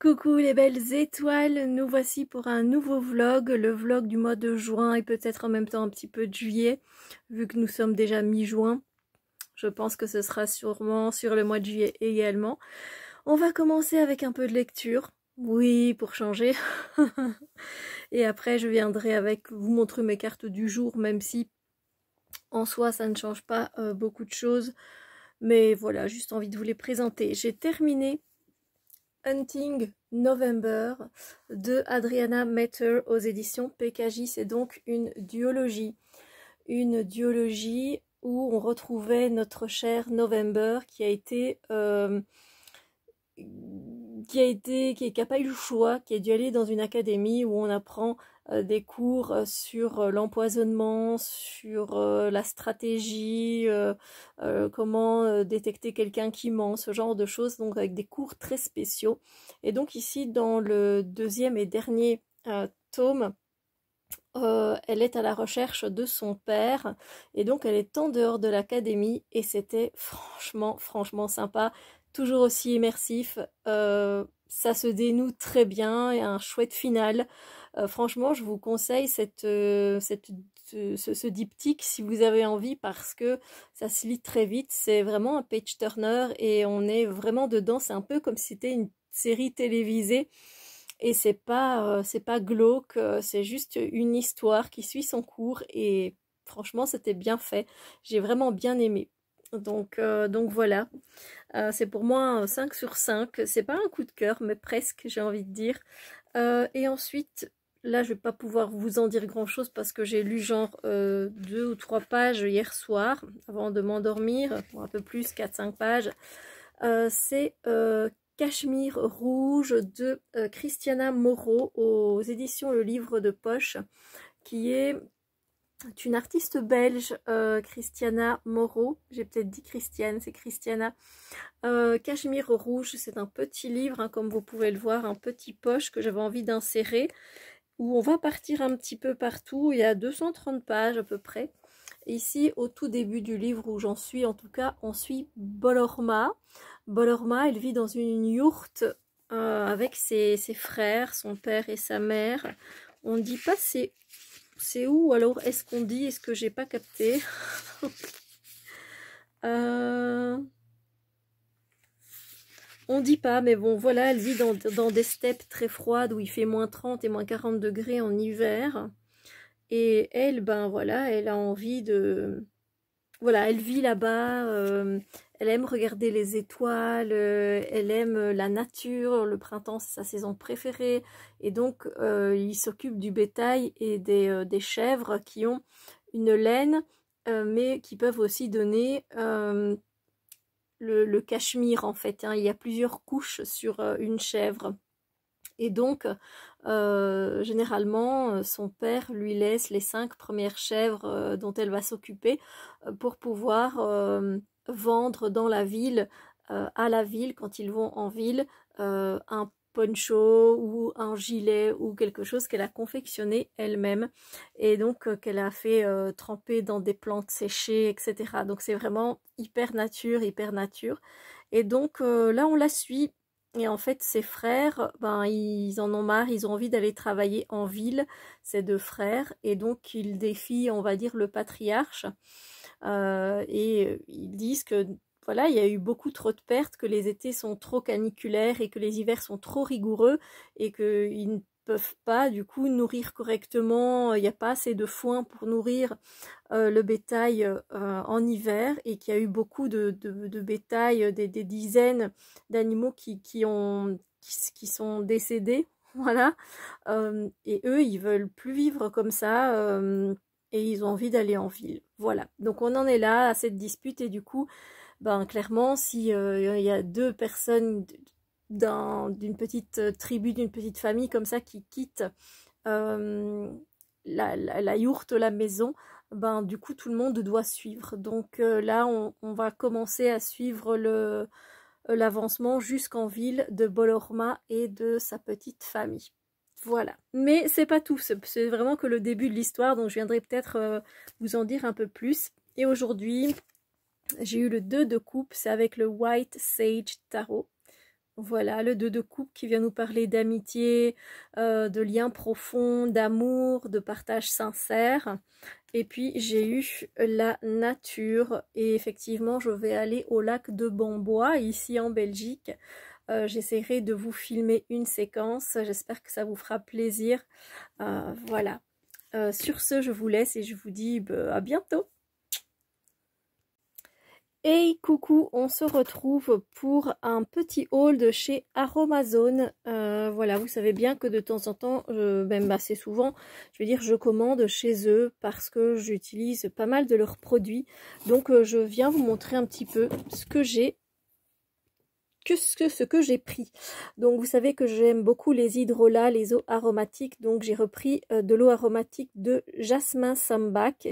Coucou les belles étoiles, nous voici pour un nouveau vlog, le vlog du mois de juin et peut-être en même temps un petit peu de juillet, vu que nous sommes déjà mi-juin. Je pense que ce sera sûrement sur le mois de juillet également. On va commencer avec un peu de lecture, oui, pour changer. et après je viendrai avec vous montrer mes cartes du jour, même si en soi ça ne change pas euh, beaucoup de choses. Mais voilà, juste envie de vous les présenter. J'ai terminé Hunting November de Adriana Metter aux éditions PKJ. C'est donc une duologie. Une duologie où on retrouvait notre cher November qui a été. Euh, qui a été. qui n'a pas eu le choix, qui a dû aller dans une académie où on apprend euh, des cours euh, sur euh, l'empoisonnement, sur la stratégie, comment détecter quelqu'un qui ment, ce genre de choses, donc avec des cours très spéciaux. Et donc ici, dans le deuxième et dernier tome, elle est à la recherche de son père et donc elle est en dehors de l'académie et c'était franchement, franchement sympa, toujours aussi immersif ça se dénoue très bien et un chouette final. Euh, franchement, je vous conseille euh, euh, ce, diptyque si vous avez envie parce que ça se lit très vite. C'est vraiment un page turner et on est vraiment dedans. C'est un peu comme si c'était une série télévisée et c'est pas c'est pas glauque. C'est juste une histoire qui suit son cours et franchement, c'était bien fait. J'ai vraiment bien aimé. Donc donc voilà. Euh, c'est pour moi 5 sur 5. C'est pas un coup de cœur, mais presque, j'ai envie de dire. Euh, et ensuite, là, je vais pas pouvoir vous en dire grand-chose parce que j'ai lu genre 2 euh, deux ou trois pages hier soir avant de m'endormir, un peu plus, 4-5 pages. c'est Cachemire rouge de Christiana Moreau aux éditions Le Livre de Poche, qui est c'est une artiste belge, euh, Christiana Moreau. J'ai peut-être dit Christiane, c'est Christiana. Euh, Cachemire rouge, c'est un petit livre, hein, comme vous pouvez le voir, un petit poche que j'avais envie d'insérer, où on va partir un petit peu partout. Il y a 230 pages à peu près. ici, au tout début du livre où j'en suis, en tout cas, on suit Bolorma. Bolorma, elle vit dans une yourte euh, avec ses, ses frères, son père et sa mère. On ne dit pas c'est c'est où alors Est-ce qu'on dit Est-ce que j'ai pas capté euh... On dit pas, mais bon, voilà, elle vit dans, des steppes très froides où il fait moins 30 et moins 40 degrés en hiver. Et elle, ben voilà, elle a envie de... Voilà, elle vit là-bas, euh, elle aime regarder les étoiles, euh, elle aime euh, la nature, le printemps c'est sa saison préférée. Et donc euh, il s'occupe du bétail et des, chèvres qui ont une laine, mais qui peuvent aussi donner le, cachemire en fait. Hein. Il y a plusieurs couches sur une chèvre. Et donc, généralement, son père lui laisse les cinq premières chèvres dont elle va s'occuper pour pouvoir vendre dans la ville, euh, à la ville, quand ils vont en ville, euh, un poncho ou un gilet ou quelque chose qu'elle a confectionné elle-même et donc euh, qu'elle a fait euh, tremper dans des plantes séchées, etc. Donc c'est vraiment hyper nature, hyper nature. Et donc là on la suit et en fait ses frères, ben ils en ont marre, ils ont envie d'aller travailler en ville, ces deux frères, et donc ils défient on va dire le patriarche. Euh, et euh, ils disent que voilà, il y a eu beaucoup trop de pertes, que les étés sont trop caniculaires et que les hivers sont trop rigoureux et qu'ils ne peuvent pas du coup nourrir correctement, il n'y a pas assez de foin pour nourrir euh, le bétail en hiver et qu'il y a eu beaucoup de, bétail, des, dizaines d'animaux qui, qui, sont décédés, voilà, et eux ils veulent plus vivre comme ça et ils ont envie d'aller en ville. Voilà, donc on en est là à cette dispute et du coup, ben clairement, si euh, il y a deux personnes d'une petite euh, tribu, d'une petite famille comme ça qui quittent euh, la, la, yourte, la maison, ben du coup tout le monde doit suivre. Donc là, on, va commencer à suivre le l'avancement jusqu'en ville de Bolorma et de sa petite famille. Voilà. Mais c'est pas tout, c'est vraiment que le début de l'histoire, donc je viendrai peut-être euh, vous en dire un peu plus. Et aujourd'hui, j'ai eu le 2 de coupe, c'est avec le White Sage Tarot. Voilà, le 2 de coupe qui vient nous parler d'amitié, euh, de liens profonds, d'amour, de partage sincère. Et puis j'ai eu la nature et effectivement je vais aller au lac de Bambois ici en Belgique euh, j'essaierai de vous filmer une séquence. J'espère que ça vous fera plaisir. Euh, voilà. Euh, sur ce, je vous laisse et je vous dis bah, à bientôt. et coucou, on se retrouve pour un petit haul de chez Aromazone. voilà, vous savez bien que de temps en temps, même ben, assez bah, souvent, je veux dire, je commande chez eux parce que j'utilise pas mal de leurs produits. Donc je viens vous montrer un petit peu ce que j'ai que ce que j'ai pris. Donc vous savez que j'aime beaucoup les hydrolats, les eaux aromatiques. Donc j'ai repris euh, de l'eau aromatique de jasmin sambac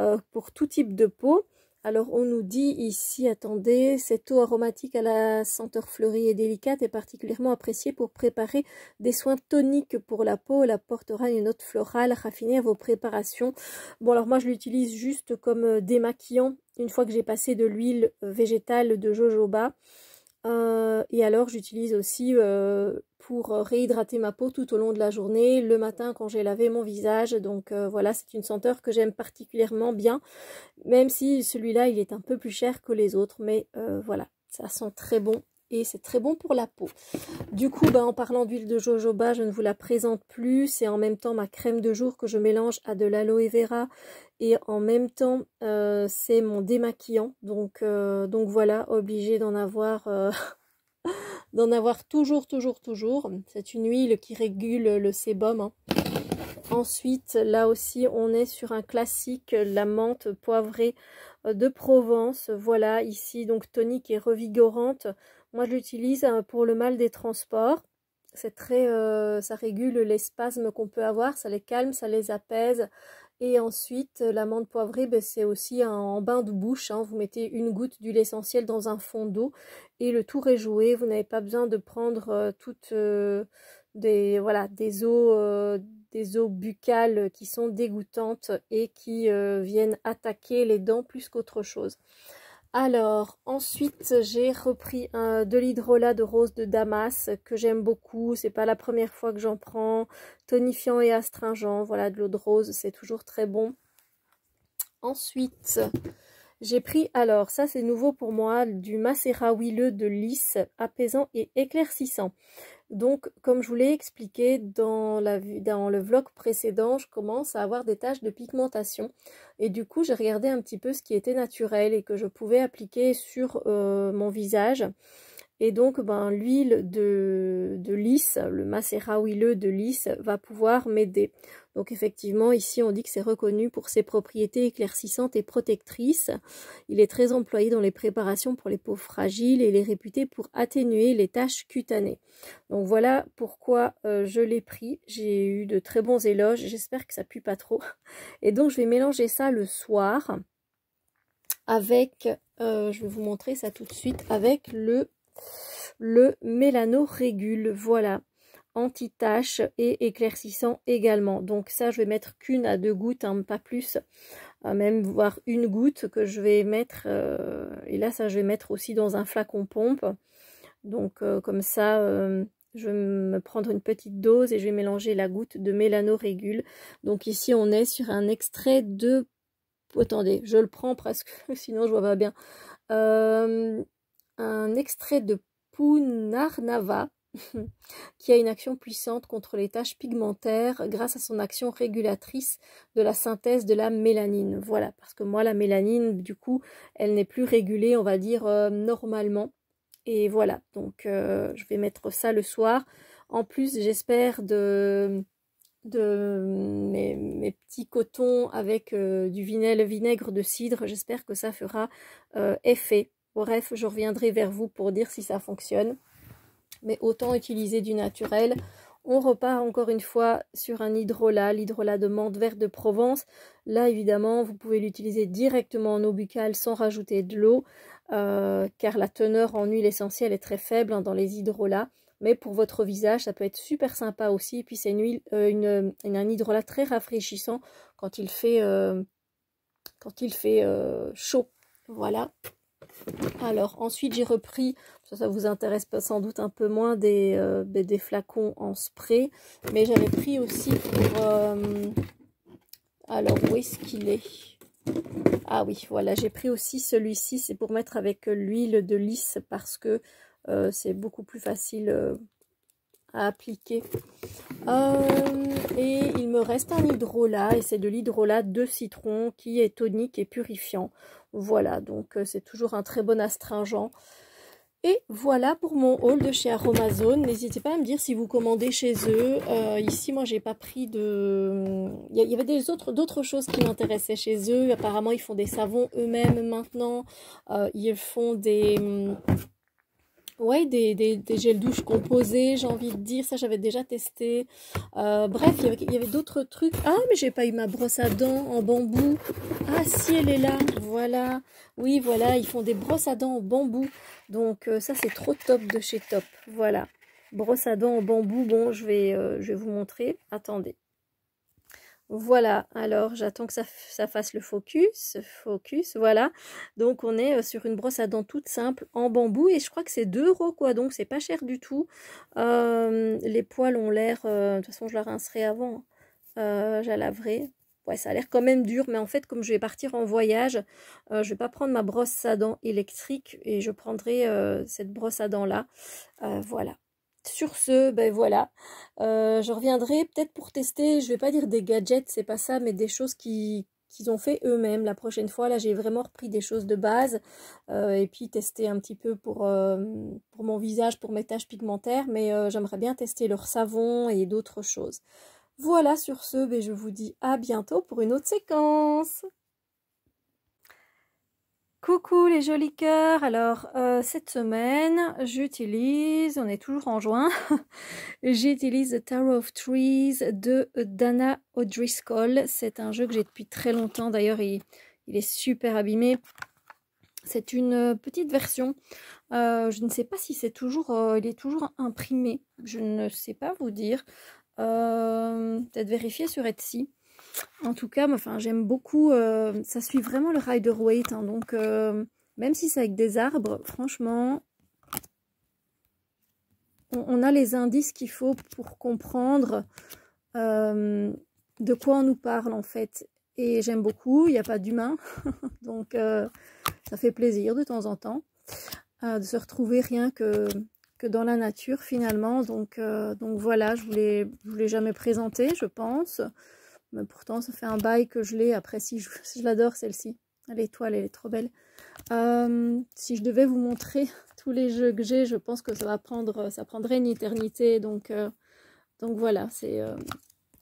euh, pour tout type de peau. Alors on nous dit ici, attendez, cette eau aromatique à la senteur fleurie et délicate est particulièrement appréciée pour préparer des soins toniques pour la peau. Elle apportera une note florale raffinée à vos préparations. Bon alors moi je l'utilise juste comme euh, démaquillant une fois que j'ai passé de l'huile végétale de jojoba. Euh, et alors j'utilise aussi euh, pour euh, réhydrater ma peau tout au long de la journée, le matin quand j'ai lavé mon visage. Donc voilà, c'est une senteur que j'aime particulièrement bien, même si celui-là il est un peu plus cher que les autres, mais voilà, ça sent très bon et c'est très bon pour la peau. Du coup, bah, en parlant d'huile de jojoba, je ne vous la présente plus. C'est en même temps ma crème de jour que je mélange à de l'aloe vera et en même temps, euh, c'est mon démaquillant. Donc, euh, donc voilà, obligé d'en avoir... Euh, d'en avoir toujours, toujours, toujours. C'est une huile qui régule le sébum. Hein. Ensuite, là aussi, on est sur un classique, la menthe poivrée de Provence. Voilà, ici, donc tonique et revigorante. Moi, je l'utilise euh, pour le mal des transports. C'est très, euh, ça régule les spasmes qu'on peut avoir, ça les calme, ça les apaise. Et ensuite, euh, l'amande poivrée, ben, c'est aussi un, en bain de bouche. Hein. Vous mettez une goutte d'huile essentielle dans un fond d'eau et le tour est joué. Vous n'avez pas besoin de prendre toutes des, voilà, des eaux, des eaux buccales qui sont dégoûtantes et qui viennent attaquer les dents plus qu'autre chose. Alors, ensuite, j'ai repris de l'hydrolat de rose de Damas que j'aime beaucoup. C'est pas la première fois que j'en prends. Tonifiant et astringent. Voilà, de l'eau de rose, c'est toujours très bon. Ensuite, j'ai pris alors, ça c'est nouveau pour moi, du macérat huileux de lys, apaisant et éclaircissant. Donc, comme je vous l'ai expliqué dans, le vlog précédent, je commence à avoir des taches de pigmentation. Et du coup, j'ai regardé un petit peu ce qui était naturel et que je pouvais appliquer sur euh, mon visage. Et donc, ben, l'huile de, de, lys, le macérat huileux de lys, va pouvoir m'aider. Donc effectivement, ici, on dit que c'est reconnu pour ses propriétés éclaircissantes et protectrices. Il est très employé dans les préparations pour les peaux fragiles et il est réputé pour atténuer les taches cutanées. Donc voilà pourquoi euh, je l'ai pris. J'ai eu de très bons éloges. J'espère que ça pue pas trop. Et donc, je vais mélanger ça le soir avec, euh, je vais vous montrer ça tout de suite, avec le le mélanorégule, voilà, anti-tache et éclaircissant également. Donc ça, je vais mettre qu'une à deux gouttes, hein, pas plus, euh, même voire une goutte que je vais mettre, euh, et là, ça, je vais mettre aussi dans un flacon pompe. Donc euh, comme ça, je vais me prendre une petite dose et je vais mélanger la goutte de mélanorégule. Donc ici, on est sur un extrait de... Attendez, je le prends presque, sinon je vois pas bien un extrait de Punarnava qui a une action puissante contre les taches pigmentaires grâce à son action régulatrice de la synthèse de la mélanine. Voilà, parce que moi la mélanine, du coup, elle n'est plus régulée, on va dire, euh, normalement. Et voilà, donc euh, je vais mettre ça le soir. En plus, j'espère de, mes, petits cotons avec euh, du vinaigre de cidre. J'espère que ça fera effet. Bref, je reviendrai vers vous pour dire si ça fonctionne. Mais autant utiliser du naturel. On repart encore une fois sur un hydrolat, l'hydrolat de menthe verte de Provence. Là, évidemment, vous pouvez l'utiliser directement en eau buccale sans rajouter de l'eau, euh, car la teneur en huile essentielle est très faible hein, dans les hydrolats. Mais pour votre visage, ça peut être super sympa aussi. Et puis, c'est euh, une un hydrolat très rafraîchissant quand il fait, euh, quand il fait chaud. Voilà. Alors ensuite j'ai repris, ça, vous intéresse pas sans doute un peu moins, des, euh, ben, des flacons en spray. Mais j'avais pris aussi pour... Euh, alors où est-ce qu'il est, Ah oui, voilà, j'ai pris aussi celui-ci, c'est pour mettre avec l'huile de lisse parce que euh, c'est beaucoup plus facile à appliquer. Euh, et il me reste un hydrolat, et c'est de l'hydrolat de citron qui est tonique et purifiant. Voilà, donc euh, c'est toujours un très bon astringent. Et voilà pour mon haul de chez Aromazone. N'hésitez pas à me dire si vous commandez chez eux. Euh, ici, moi, j'ai pas pris de... Il y avait des autres d'autres choses qui m'intéressaient chez eux. Apparemment, ils font des savons eux-mêmes maintenant. ils font des Ouais, des, gels douches composés, j'ai envie de dire, ça j'avais déjà testé. Euh, bref, il y avait, d'autres trucs. Ah, mais j'ai pas eu ma brosse à dents en bambou. Ah, si elle est là, voilà. Oui, voilà, ils font des brosses à dents en bambou. Donc euh, ça c'est trop top de chez Top. Voilà, brosse à dents en bambou. Bon, je vais, euh, je vais vous montrer. Attendez. Voilà, alors j'attends que ça, fasse le focus, focus, voilà. Donc on est euh, sur une brosse à dents toute simple en bambou et je crois que c'est 2 euros quoi, donc c'est pas cher du tout. Euh, les poils ont l'air, euh, de toute façon je la rincerai avant, hein. euh, je la laverai. Ouais, ça a l'air quand même dur, mais en fait comme je vais partir en voyage, je vais pas prendre ma brosse à dents électrique et je prendrai cette brosse à dents là, voilà sur ce, ben voilà, euh, je reviendrai peut-être pour tester, je vais pas dire des gadgets, c'est pas ça, mais des choses qui qu'ils ont fait eux-mêmes la prochaine fois. Là, j'ai vraiment repris des choses de base euh, et puis testé un petit peu pour, euh, pour mon visage, pour mes taches pigmentaires, mais j'aimerais bien tester leur savon et d'autres choses. Voilà, sur ce, ben, je vous dis à bientôt pour une autre séquence. Coucou les jolis cœurs, alors euh, cette semaine j'utilise, on est toujours en juin, j'utilise The Tower of Trees de Dana O'Driscoll, c'est un jeu que j'ai depuis très longtemps d'ailleurs, il, est super abîmé, c'est une euh, petite version, euh, je ne sais pas si c'est toujours, il est toujours imprimé, je ne sais pas vous dire, peut-être vérifier sur Etsy. En tout cas, enfin, j'aime beaucoup. Euh, ça suit vraiment le Rider Waite. Hein, donc, euh, même si c'est avec des arbres, franchement, on, a les indices qu'il faut pour comprendre euh, de quoi on nous parle en fait. Et j'aime beaucoup. Il n'y a pas d'humain. donc, ça fait plaisir de temps en temps de se retrouver rien que, que dans la nature finalement. Donc, donc voilà, je ne vous l'ai jamais présenté, je pense pourtant, ça fait un bail que je l'ai. Après, si je, l'adore, celle-ci. L'étoile, elle est trop belle. Euh, si je devais vous montrer tous les jeux que j'ai, je pense que ça va prendre, ça prendrait une éternité. Donc, euh, voilà, c'est, euh,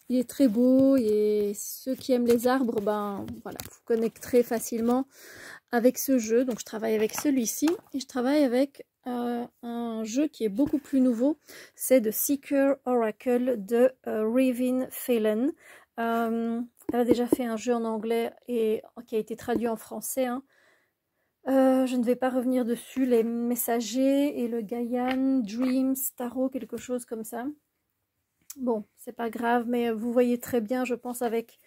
il est très beau. Et ceux qui aiment les arbres, ben voilà, vous connecterez facilement avec ce jeu. Donc je travaille avec celui-ci et je travaille avec un jeu qui est beaucoup plus nouveau. C'est The Seeker Oracle de Raven Phelan elle euh, a déjà fait un jeu en anglais et qui a été traduit en français. Hein. Euh, je ne vais pas revenir dessus. Les messagers et le Gaian, Dreams, Tarot, quelque chose comme ça. Bon, c'est pas grave, mais vous voyez très bien, je pense, avec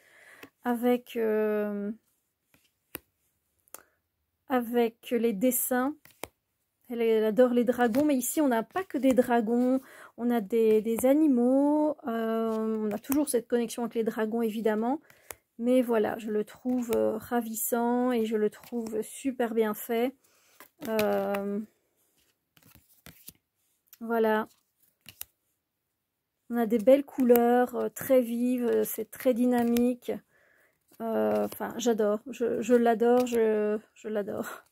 avec euh, avec les dessins. elle adore les dragons, mais ici on n'a pas que des dragons, on a des, animaux, euh, on a toujours cette connexion avec les dragons évidemment, mais voilà, je le trouve euh, ravissant et je le trouve super bien fait. Euh, voilà. On a des belles couleurs, très vives, c'est très dynamique. enfin, j'adore, je, l'adore, je, l'adore.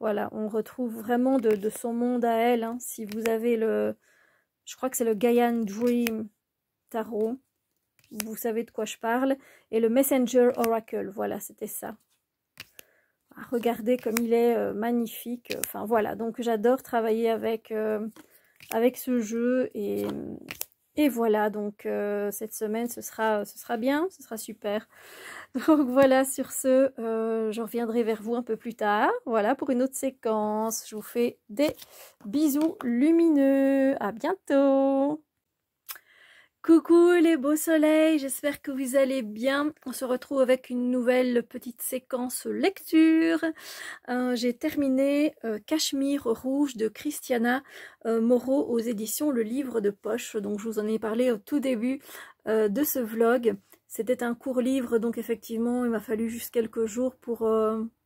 Voilà, on retrouve vraiment de, son monde à elle. Hein. Si vous avez le, je crois que c'est le Gaian Dream Tarot. Vous savez de quoi je parle. Et le Messenger Oracle. Voilà, c'était ça. regardez comme il est euh, magnifique. Enfin, voilà. Donc, j'adore travailler avec, euh, avec ce jeu. Et et voilà, donc euh, cette semaine, ce sera, ce sera bien, ce sera super. Donc voilà, sur ce, euh, je reviendrai vers vous un peu plus tard. Voilà, pour une autre séquence. Je vous fais des bisous lumineux. À bientôt Coucou les beaux soleils, j'espère que vous allez bien. On se retrouve avec une nouvelle petite séquence lecture. Euh, j'ai terminé euh, Cachemire rouge de Christiana euh, Moreau aux éditions Le Livre de Poche. Donc je vous en ai parlé au tout début de ce vlog. C'était un court livre, donc effectivement il m'a fallu juste quelques jours pour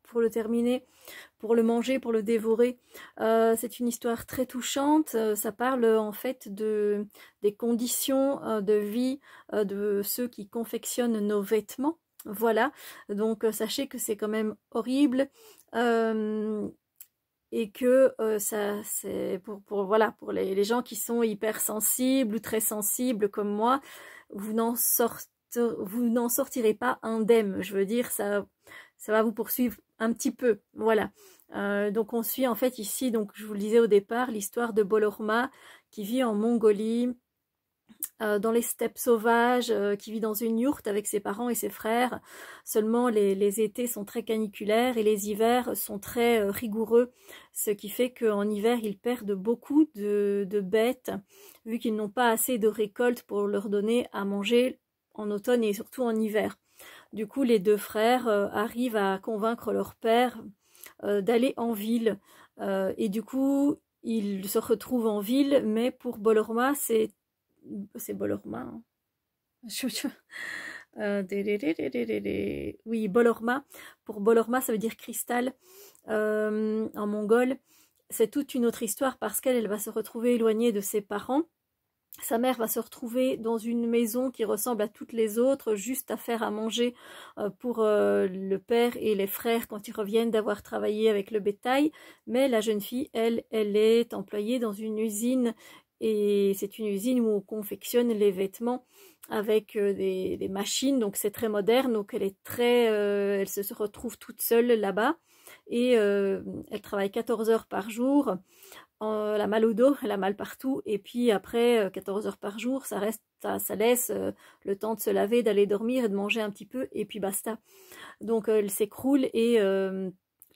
pour le terminer, pour le manger, pour le dévorer. Euh, c'est une histoire très touchante. Euh, ça parle euh, en fait de, des conditions de vie de ceux qui confectionnent nos vêtements. Voilà, donc sachez que c'est quand même horrible. et que ça c'est pour, voilà pour les, les, gens qui sont hypersensibles ou très sensibles comme moi vous n'en sortez euh, vous n'en sortirez pas indemne. Je veux dire, ça, ça va vous poursuivre un petit peu. Voilà. Euh, donc on suit en fait ici, donc je vous le disais au départ, l'histoire de Bolorma qui vit en Mongolie, euh, dans les steppes sauvages, qui vit dans une yourte avec ses parents et ses frères. Seulement les, étés sont très caniculaires et les hivers sont très rigoureux, ce qui fait qu'en hiver ils perdent beaucoup de, de bêtes, vu qu'ils n'ont pas assez de récoltes pour leur donner à manger en automne et surtout en hiver. Du coup, les deux frères euh, arrivent à convaincre leur père euh, d'aller en ville. Euh, et du coup, ils se retrouvent en ville, mais pour Bolorma, c'est... C'est Bolorma. Oui, Bolorma. Pour Bolorma, ça veut dire cristal en mongol. C'est toute une autre histoire parce qu'elle elle va se retrouver éloignée de ses parents sa mère va se retrouver dans une maison qui ressemble à toutes les autres, juste à faire à manger euh, pour euh, le père et les frères quand ils reviennent d'avoir travaillé avec le bétail. Mais la jeune fille, elle, elle est employée dans une usine et c'est une usine où on confectionne les vêtements avec euh, des, machines, donc c'est très moderne, donc elle est très, elle se retrouve toute seule là-bas et euh, elle travaille 14 heures par jour. elle a mal au dos, elle a mal partout, et puis après 14 euh, heures par jour, ça reste, ça, laisse euh, le temps de se laver, d'aller dormir et de manger un petit peu, et puis basta. Donc elle s'écroule et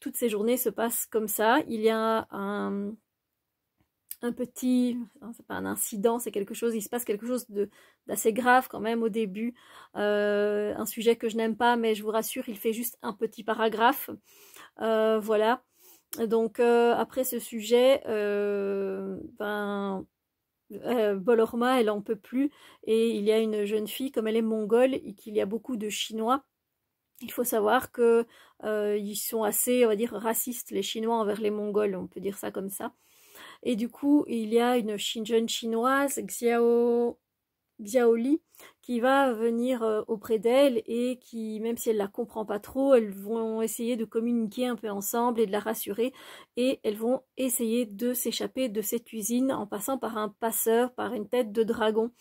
toutes ces journées se passent comme ça. Il y a un, un petit, hein, c'est pas un incident, c'est quelque chose, il se passe quelque chose d'assez grave quand même au début, euh, un sujet que je n'aime pas, mais je vous rassure, il fait juste un petit paragraphe, euh, voilà. Donc euh, après ce sujet, ben Bolorma, elle en peut plus, et il y a une jeune fille, comme elle est mongole et qu'il y a beaucoup de Chinois, il faut savoir que ils sont assez, on va dire, racistes les Chinois envers les Mongols, on peut dire ça comme ça. Et du coup, il y a une jeune chinoise, Xiao, Xiaoli, qui va venir euh, auprès d'elle et qui, même si elle la comprend pas trop, elles vont essayer de communiquer un peu ensemble et de la rassurer et elles vont essayer de s'échapper de cette usine en passant par un passeur, par une tête de dragon.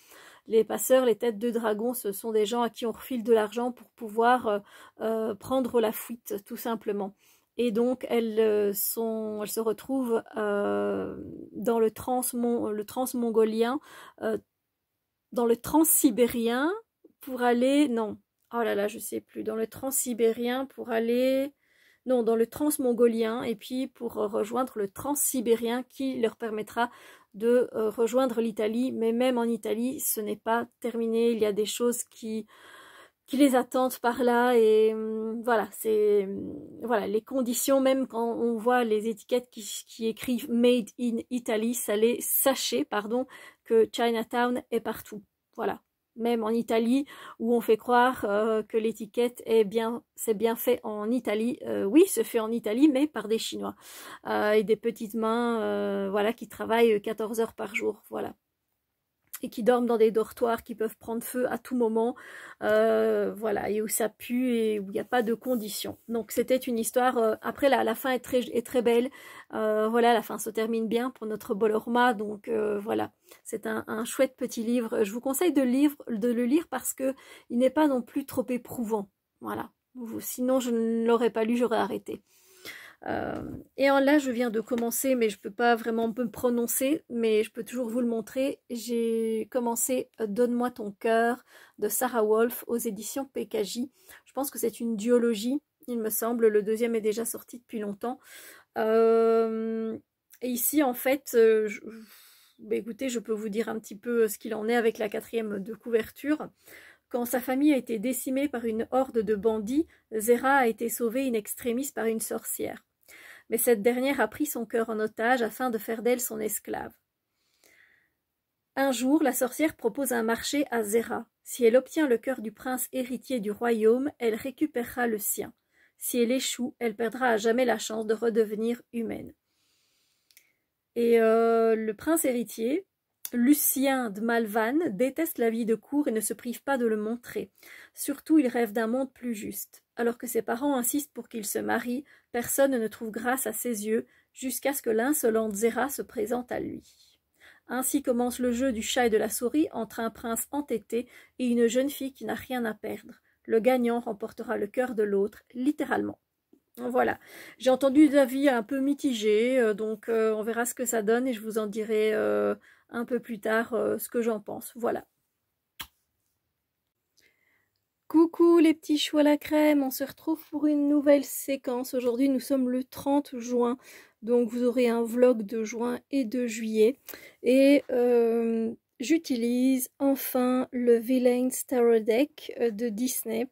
Les passeurs, les têtes de dragon, ce sont des gens à qui on refile de l'argent pour pouvoir euh, euh, prendre la fuite, tout simplement et donc elles, euh, sont, se retrouvent euh, dans le trans, le mongolien, euh, dans le Transsibérien pour aller non, oh là là je ne sais plus, dans le Transsibérien pour aller non, dans le trans mongolien et puis pour rejoindre le Transsibérien qui leur permettra de rejoindre l'Italie. Mais même en Italie, ce n'est pas terminé. Il y a des choses qui qui les attendent par là et hum, voilà c'est hum, voilà les conditions même quand on voit les étiquettes qui, qui écrivent made in Italy ça les sachez pardon que Chinatown est partout voilà même en Italie où on fait croire euh, que l'étiquette est bien c'est bien fait en Italie euh, oui se fait en Italie mais par des chinois euh, et des petites mains voilà qui travaillent 14 heures par jour voilà et qui dorment dans des dortoirs qui peuvent prendre feu à tout moment, euh, voilà, et où ça pue et où il n'y a pas de conditions. Donc c'était une histoire. Euh, après la, la, fin est très, est très belle. Euh, voilà, la fin se termine bien pour notre Bolorma. Donc voilà, c'est un, chouette petit livre. Je vous conseille de, lire, de le lire parce que il n'est pas non plus trop éprouvant. Voilà. Sinon je ne l'aurais pas lu, j'aurais arrêté. Euh, et là, je viens de commencer, mais je ne peux pas vraiment me prononcer, mais je peux toujours vous le montrer. J'ai commencé euh, Donne-moi ton cœur de Sarah Wolf aux éditions PKJ. Je pense que c'est une duologie, il me semble. Le deuxième est déjà sorti depuis longtemps. Euh, et ici, en fait, bah, écoutez, je peux vous dire un petit peu ce qu'il en est avec la quatrième de couverture. Quand sa famille a été décimée par une horde de bandits, Zera a été sauvée in extremis par une sorcière mais cette dernière a pris son cœur en otage afin de faire d'elle son esclave. Un jour, la sorcière propose un marché à Zéra. Si elle obtient le cœur du prince héritier du royaume, elle récupérera le sien. Si elle échoue, elle perdra à jamais la chance de redevenir humaine. Et euh, le prince héritier, Lucien de Malvanne déteste la vie de cour et ne se prive pas de le montrer. Surtout, il rêve d'un monde plus juste. Alors que ses parents insistent pour qu'il se marie, personne ne trouve grâce à ses yeux, jusqu'à ce que l'insolente Zéra se présente à lui. Ainsi commence le jeu du chat et de la souris entre un prince entêté et une jeune fille qui n'a rien à perdre. Le gagnant remportera le cœur de l'autre, littéralement. Voilà, j'ai entendu des avis un peu mitigés, euh, donc euh, on verra ce que ça donne et je vous en dirai euh, un peu plus tard euh, ce que j'en pense. Voilà. Coucou les petits choux à la crème, on se retrouve pour une nouvelle séquence. Aujourd'hui nous sommes le 30 juin, donc vous aurez un vlog de juin et de juillet. Et euh, j'utilise enfin le Villain Star Deck euh, de Disney.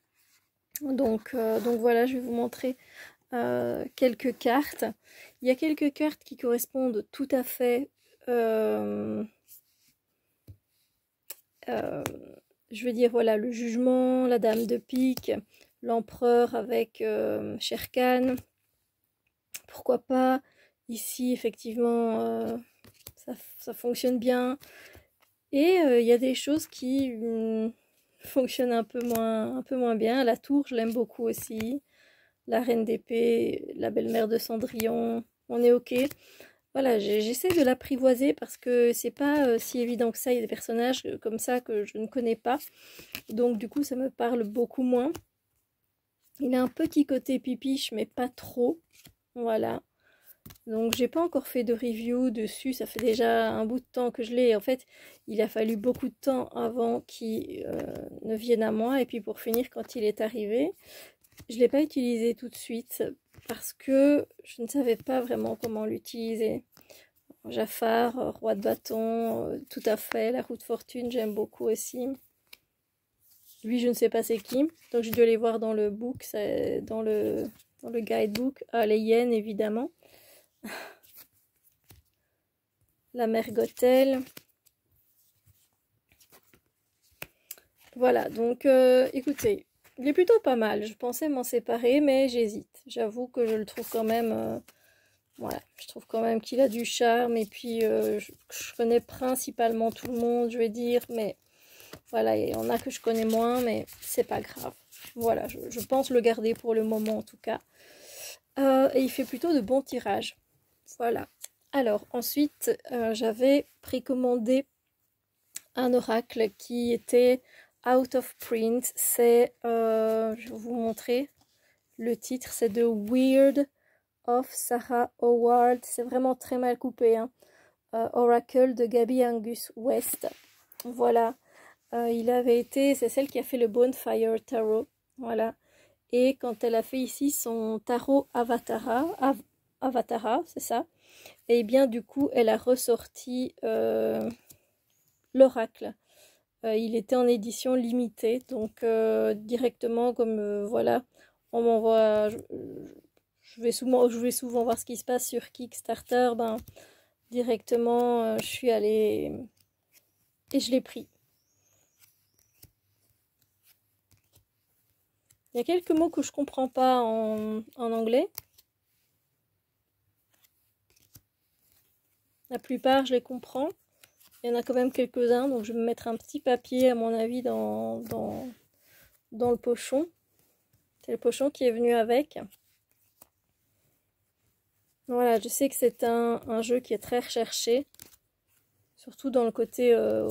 Donc, donc voilà, je vais vous montrer quelques cartes. Il y a quelques cartes qui correspondent tout à fait euh, euh, je veux dire, voilà, le jugement, la dame de pique, l'empereur avec euh, Pourquoi pas Ici, effectivement, euh, ça, fonctionne bien. Et il y a des choses qui mm, fonctionnent un peu, moins, un peu moins bien. La tour, je l'aime beaucoup aussi. La reine d'épée, la belle-mère de Cendrillon, on est ok voilà, j'essaie de l'apprivoiser parce que c'est pas euh, si évident que ça. Il y a des personnages euh, comme ça que je ne connais pas. Donc du coup, ça me parle beaucoup moins. Il a un petit côté pipiche, mais pas trop. Voilà. Donc j'ai pas encore fait de review dessus, ça fait déjà un bout de temps que je l'ai. En fait, il a fallu beaucoup de temps avant qu'il euh, ne vienne à moi. Et puis pour finir, quand il est arrivé, je ne l'ai pas utilisé tout de suite parce que je ne savais pas vraiment comment l'utiliser. Jafar, euh, Roi de bâton, euh, tout à fait, La roue de fortune, j'aime beaucoup aussi. Lui, je ne sais pas c'est qui, donc je dois les voir dans le book, dans le, le guidebook. Ah, les hyènes, évidemment. La mergotelle. Voilà, donc euh, écoutez, il est plutôt pas mal. Je pensais m'en séparer, mais j'hésite. J'avoue que je le trouve quand même... Euh, voilà, je trouve quand même qu'il a du charme. Et puis, euh, je, connais principalement tout le monde, je vais dire. Mais voilà, il y en a que je connais moins, mais c'est pas grave. Voilà, je, pense le garder pour le moment, en tout cas. Euh, et il fait plutôt de bons tirages. Voilà. Alors, ensuite, j'avais précommandé un oracle qui était Out of Print, c'est, euh, je vais vous montrer, le titre, c'est The Weird of Sarah Howard. C'est vraiment très mal coupé. Hein. Euh, Oracle de Gabby Angus West. Voilà. Euh, il avait été, c'est celle qui a fait le Bonfire Tarot. Voilà. Et quand elle a fait ici son tarot Avatara, Avatar, c'est ça. Et eh bien du coup, elle a ressorti l'oracle. Euh, il était en édition limitée, donc euh, directement comme euh, voilà, on m'envoie, je, vais souvent, je vais souvent voir ce qui se passe sur Kickstarter, ben directement je suis allée et je l'ai pris. Il y a quelques mots que je comprends pas en anglais. La plupart, je les comprends. Il y en a quand même quelques-uns, donc je vais mettre un petit papier, à mon avis, dans, dans, dans le pochon. C'est le pochon qui est venu avec. Voilà, je sais que c'est un, jeu qui est très recherché, surtout dans le côté euh,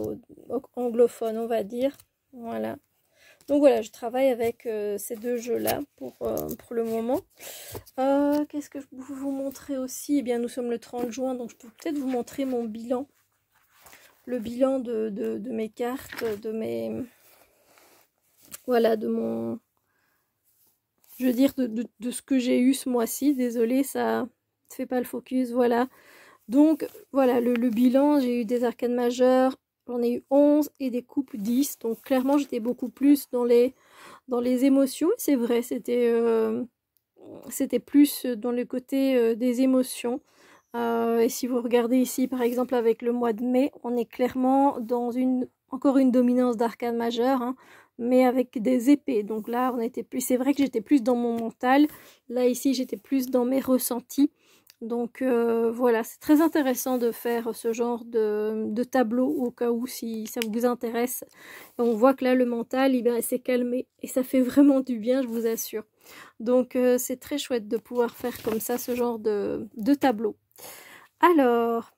anglophone, on va dire. Voilà. Donc voilà, je travaille avec euh, ces deux jeux-là pour, euh, pour, le moment. Qu'est-ce que je peux vous montrer aussi Eh bien, nous sommes le 30 juin, donc je peux peut-être vous montrer mon bilan le bilan de, mes cartes, de mes. Voilà, de mon. Je veux dire, de, ce que j'ai eu ce mois-ci. Désolée, ça ne fait pas le focus. Voilà. Donc, voilà, le, bilan, j'ai eu des arcanes majeures, j'en ai eu 11 et des coupes 10. Donc, clairement, j'étais beaucoup plus dans les, dans les émotions. C'est vrai, c'était. Euh, c'était plus dans le côté euh, des émotions. Euh, et si vous regardez ici, par exemple, avec le mois de mai, on est clairement dans une encore une dominance d'arcane majeur, hein, mais avec des épées. Donc là, on était plus. C'est vrai que j'étais plus dans mon mental. Là ici, j'étais plus dans mes ressentis. Donc euh, voilà, c'est très intéressant de faire ce genre de, tableau au cas où si ça vous intéresse. on voit que là, le mental, il s'est calmé et ça fait vraiment du bien, je vous assure. Donc euh, c'est très chouette de pouvoir faire comme ça ce genre de tableau. Alors,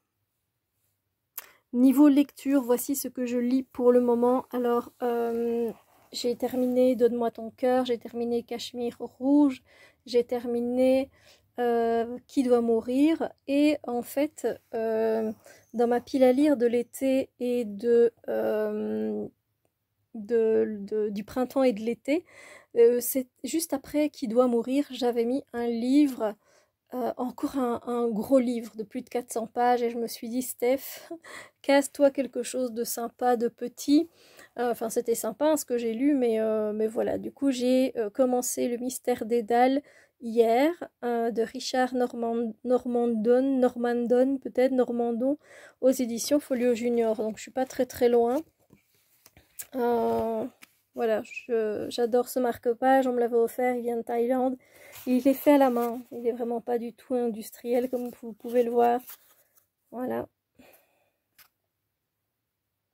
niveau lecture, voici ce que je lis pour le moment. Alors, euh, j'ai terminé Donne-moi ton cœur, j'ai terminé Cachemire rouge, j'ai terminé euh, Qui doit mourir. Et en fait, euh, dans ma pile à lire de l'été et de, du printemps et de l'été, c'est juste après Qui doit mourir, j'avais mis un livre euh, encore un, gros livre de plus de 400 pages et je me suis dit Steph, casse-toi quelque chose de sympa, de petit. Euh, enfin c'était sympa hein, ce que j'ai lu mais, euh, mais voilà, du coup j'ai commencé le mystère des dalles hier de Richard Normandon, Normandon peut-être, Normandon aux éditions Folio Junior. Donc je suis pas très très loin. Voilà, j'adore ce marque-page, on me l'avait offert, il vient de Thaïlande. Il est fait à la main, il n'est vraiment pas du tout industriel comme vous pouvez le voir. Voilà.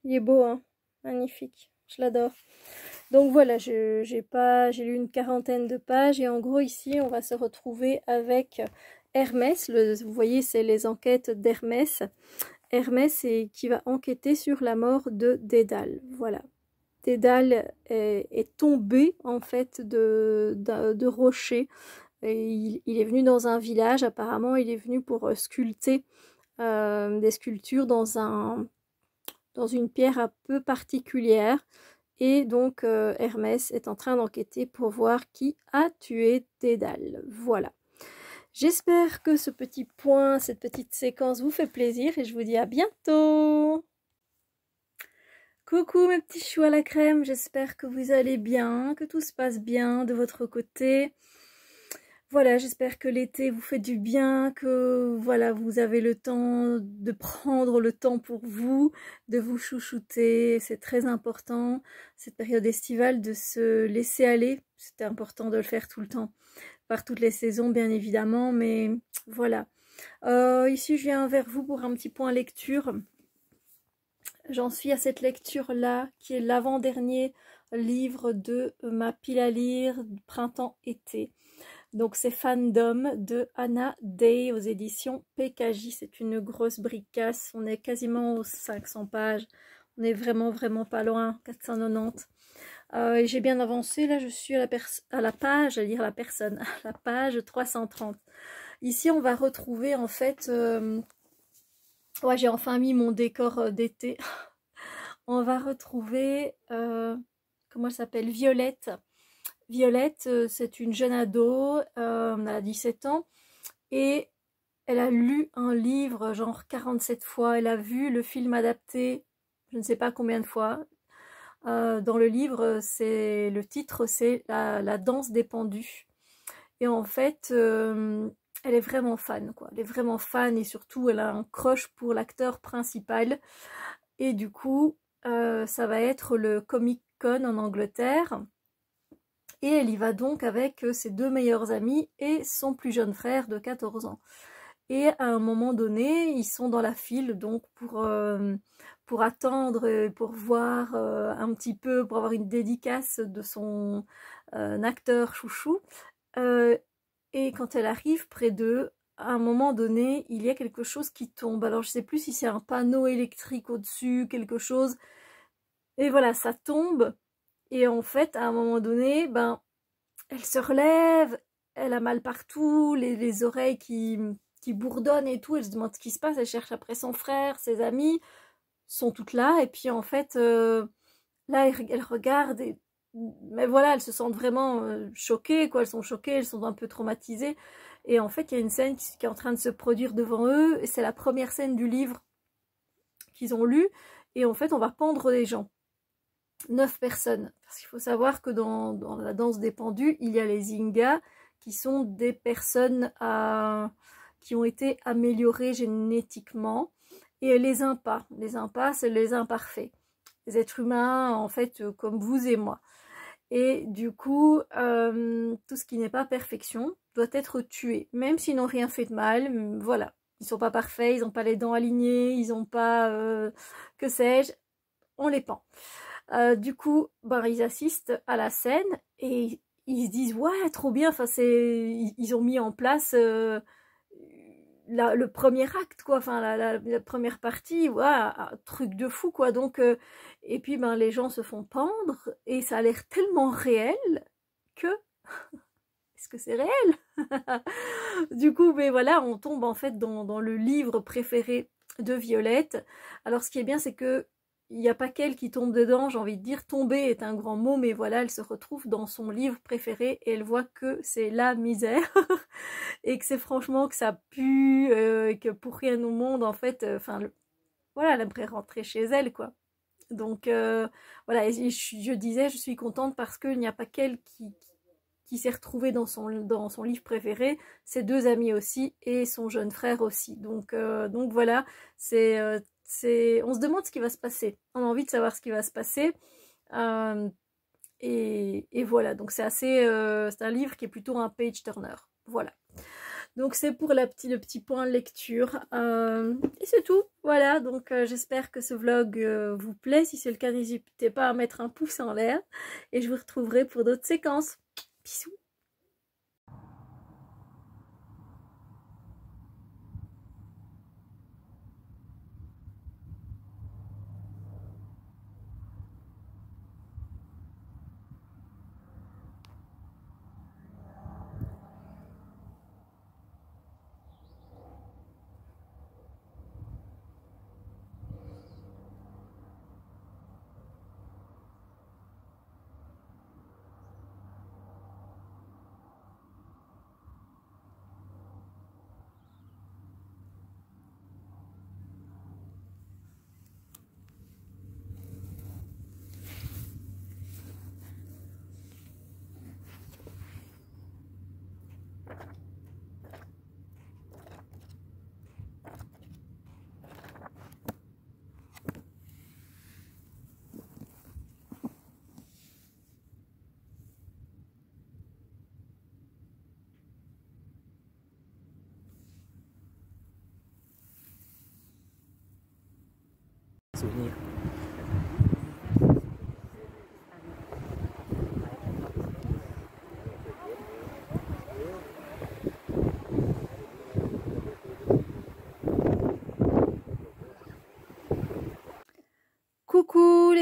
Il est beau, hein, magnifique, je l'adore. Donc voilà, j'ai lu une quarantaine de pages et en gros ici on va se retrouver avec Hermès. Le, vous voyez, c'est les enquêtes d'Hermès. Hermès qui va enquêter sur la mort de Dédale. Voilà. Tédale est, tombé en fait de, de, Et il, est venu dans un village, apparemment il est venu pour euh, sculpter euh, des sculptures dans, un, dans une pierre un peu particulière. Et donc euh, Hermès est en train d'enquêter pour voir qui a tué Tédal. Voilà. J'espère que ce petit point, cette petite séquence vous fait plaisir et je vous dis à bientôt Coucou mes petits choux à la crème, j'espère que vous allez bien, que tout se passe bien de votre côté. Voilà, j'espère que l'été vous fait du bien, que voilà, vous avez le temps de prendre le temps pour vous, de vous chouchouter, c'est très important cette période estivale de se laisser aller, c'est important de le faire tout le temps, par toutes les saisons bien évidemment, mais voilà. Euh, ici je viens vers vous pour un petit point lecture. J'en suis à cette lecture-là, qui est l'avant-dernier livre de ma pile à lire printemps-été. Donc c'est Fandom de Anna Day aux éditions PKJ. C'est une grosse bricasse. On est quasiment aux 500 pages. On est vraiment vraiment pas loin, 490. Euh, j'ai bien avancé. Là je suis à la, page, à lire la personne, à la page 330. Ici on va retrouver en fait euh, j'ai enfin mis mon décor euh, d'été. On va retrouver, euh, comment s'appelle Violette. Violette, euh, c'est une jeune ado, euh, elle a 17 ans, et elle a lu un livre genre 47 fois, elle a vu le film adapté, je ne sais pas combien de fois. dans le livre, c'est le titre, c'est la, danse des pendus. Et en fait, elle est vraiment fan, quoi. Elle est vraiment fan et surtout, elle a un crush pour l'acteur principal. Et du coup, euh, ça va être le Comic Con en Angleterre. Et elle y va donc avec euh, ses deux meilleurs amis et son plus jeune frère de 14 ans. Et à un moment donné, ils sont dans la file donc pour, euh, pour attendre, pour voir un petit peu, pour avoir une dédicace de son acteur chouchou. Et quand elle arrive près d'eux, à un moment donné, il y a quelque chose qui tombe. Alors je sais plus si c'est un panneau électrique au-dessus, quelque chose. Et voilà, ça tombe. Et en fait, à un moment donné, ben, elle se relève, elle a mal partout, les, oreilles qui, qui bourdonnent et tout. Elle se demande ce qui se passe, elle cherche après son frère, ses amis sont toutes là. Et puis en fait, euh, là, elle, regarde et mais voilà, elles se sentent vraiment euh, choquées, quoi. Elles sont choquées, elles sont un peu traumatisées. Et en fait, il y a une scène qui, est en train de se produire devant eux. Et c'est la première scène du livre qu'ils ont lu. Et en fait, on va pendre les gens. Neuf personnes. Parce qu'il faut savoir que dans, la danse des pendus, il y a les ingas qui sont des personnes qui ont été améliorées génétiquement. Et les impas. Les impas, c'est les imparfaits. Les êtres humains, en fait, euh, comme vous et moi. Et du coup, euh, tout ce qui n'est pas perfection doit être tué, même s'ils n'ont rien fait de mal. Mm, voilà, ils sont pas parfaits, ils n'ont pas les dents alignées, ils n'ont pas euh, que sais-je, on les pend. Euh, du coup, ben, ils assistent à la scène et ils se disent ouais trop bien. Enfin, ils, ont mis en place le premier acte, quoi, enfin la, première partie, voilà, truc de fou, quoi. Donc, euh, et puis ben les gens se font pendre et ça a l'air tellement réel que est-ce que c'est réel Du coup, mais ben, voilà, on tombe en fait dans, le livre préféré de Violette. Alors, ce qui est bien, c'est que il n'y a pas qu'elle qui tombe dedans, j'ai envie de dire tomber est un grand mot, mais voilà, elle se retrouve dans son livre préféré et elle voit que c'est la misère et que c'est franchement que ça pue, euh, et que pour rien au monde, en fait, euh, enfin, voilà, elle aimerait rentrer chez elle, quoi. Donc euh, voilà, je, disais, je suis contente parce qu'il n'y a pas qu'elle qui, qui, s'est retrouvée dans son, dans son livre préféré, ses deux amis aussi et son jeune frère aussi. Donc, donc voilà, c'est on se demande ce qui va se passer. On a envie de savoir ce qui va se passer. Euh, et, voilà, donc c'est assez, euh, c'est un livre qui est plutôt un page turner. Voilà. Donc c'est pour la petit, le petit point lecture. Euh, et c'est tout. Voilà, donc j'espère que ce vlog vous plaît. Si c'est le cas, n'hésitez pas à mettre un pouce en l'air. Et je vous retrouverai pour d'autres séquences. Bisous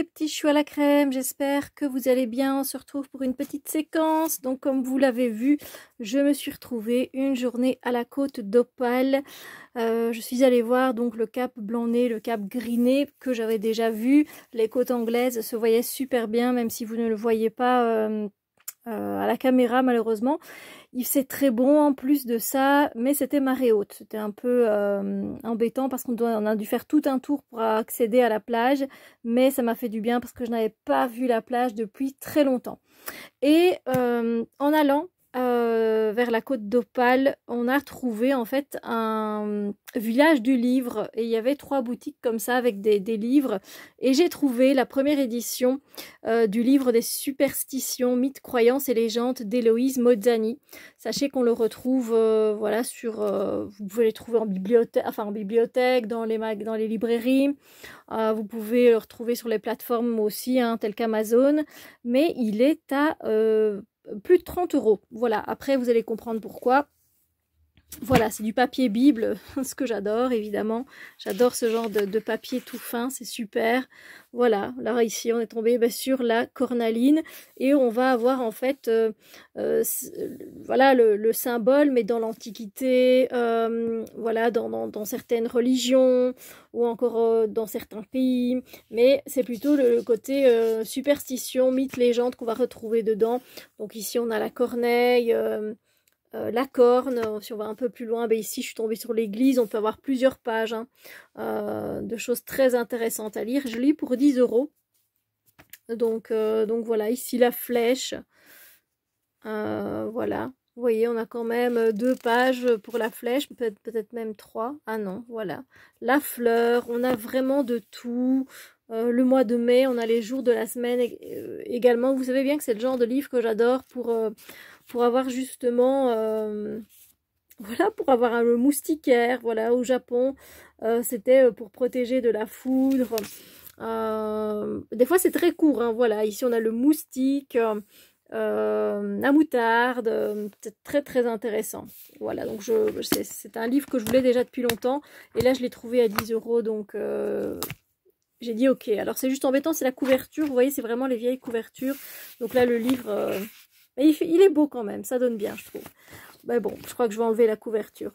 Petit petits à la crème, j'espère que vous allez bien, on se retrouve pour une petite séquence. Donc comme vous l'avez vu, je me suis retrouvée une journée à la côte d'Opale. Euh, je suis allée voir donc le cap Blanc-Nez, le cap Griné que j'avais déjà vu. Les côtes anglaises se voyaient super bien, même si vous ne le voyez pas... Euh, euh, à la caméra malheureusement. Il c'est très bon en plus de ça, mais c'était marée haute. C'était un peu euh, embêtant parce qu'on on a dû faire tout un tour pour accéder à la plage, mais ça m'a fait du bien parce que je n'avais pas vu la plage depuis très longtemps. Et euh, en allant, euh, vers la côte d'Opale, on a trouvé en fait un village du livre et il y avait trois boutiques comme ça avec des, livres et j'ai trouvé la première édition euh, du livre des superstitions, mythes, croyances et légendes d'Héloïse Mozzani. Sachez qu'on le retrouve euh, voilà sur vous pouvez les trouver en bibliothèque enfin en bibliothèque, dans les dans les librairies. vous pouvez le retrouver sur les plateformes aussi hein, telles qu'Amazon, mais il est à plus de 30 euros. Voilà, après vous allez comprendre pourquoi. Voilà, c'est du papier Bible, ce que j'adore évidemment. J'adore ce genre de, papier tout fin, c'est super. Voilà, là ici on est tombé bah, sur la cornaline et on va avoir en fait euh, euh, euh, voilà le, symbole, mais dans l'Antiquité, voilà dans, certaines religions ou encore dans certains pays, mais c'est plutôt le côté superstition, mythe, légende qu'on va retrouver dedans. Donc ici on a la corneille. Euh, la corne, euh, si on va un peu plus loin, ben ici je suis tombée sur l'église, on peut avoir plusieurs pages hein, euh, de choses très intéressantes à lire. Je lis pour 10 euros. Donc, donc voilà, ici la flèche. voilà, vous voyez, on a quand même deux pages pour la flèche, peut-être peut même trois. Ah non, voilà. La fleur, on a vraiment de tout. le mois de mai, on a les jours de la semaine également. Vous savez bien que c'est le genre de livre que j'adore pour, pour avoir justement euh, voilà pour avoir un moustiquaire voilà au Japon euh, c'était euh, pour protéger de la foudre des fois c'est très court hein, voilà ici on a le moustique la moutarde c'est très très intéressant voilà donc je c'est un livre que je voulais déjà depuis longtemps et là je l'ai trouvé à 10 euros donc j'ai dit ok alors c'est juste embêtant c'est la couverture vous voyez c'est vraiment les vieilles couvertures donc là le livre mais il, est beau quand même, ça donne bien, je trouve. Mais bon, je crois que je vais enlever la couverture.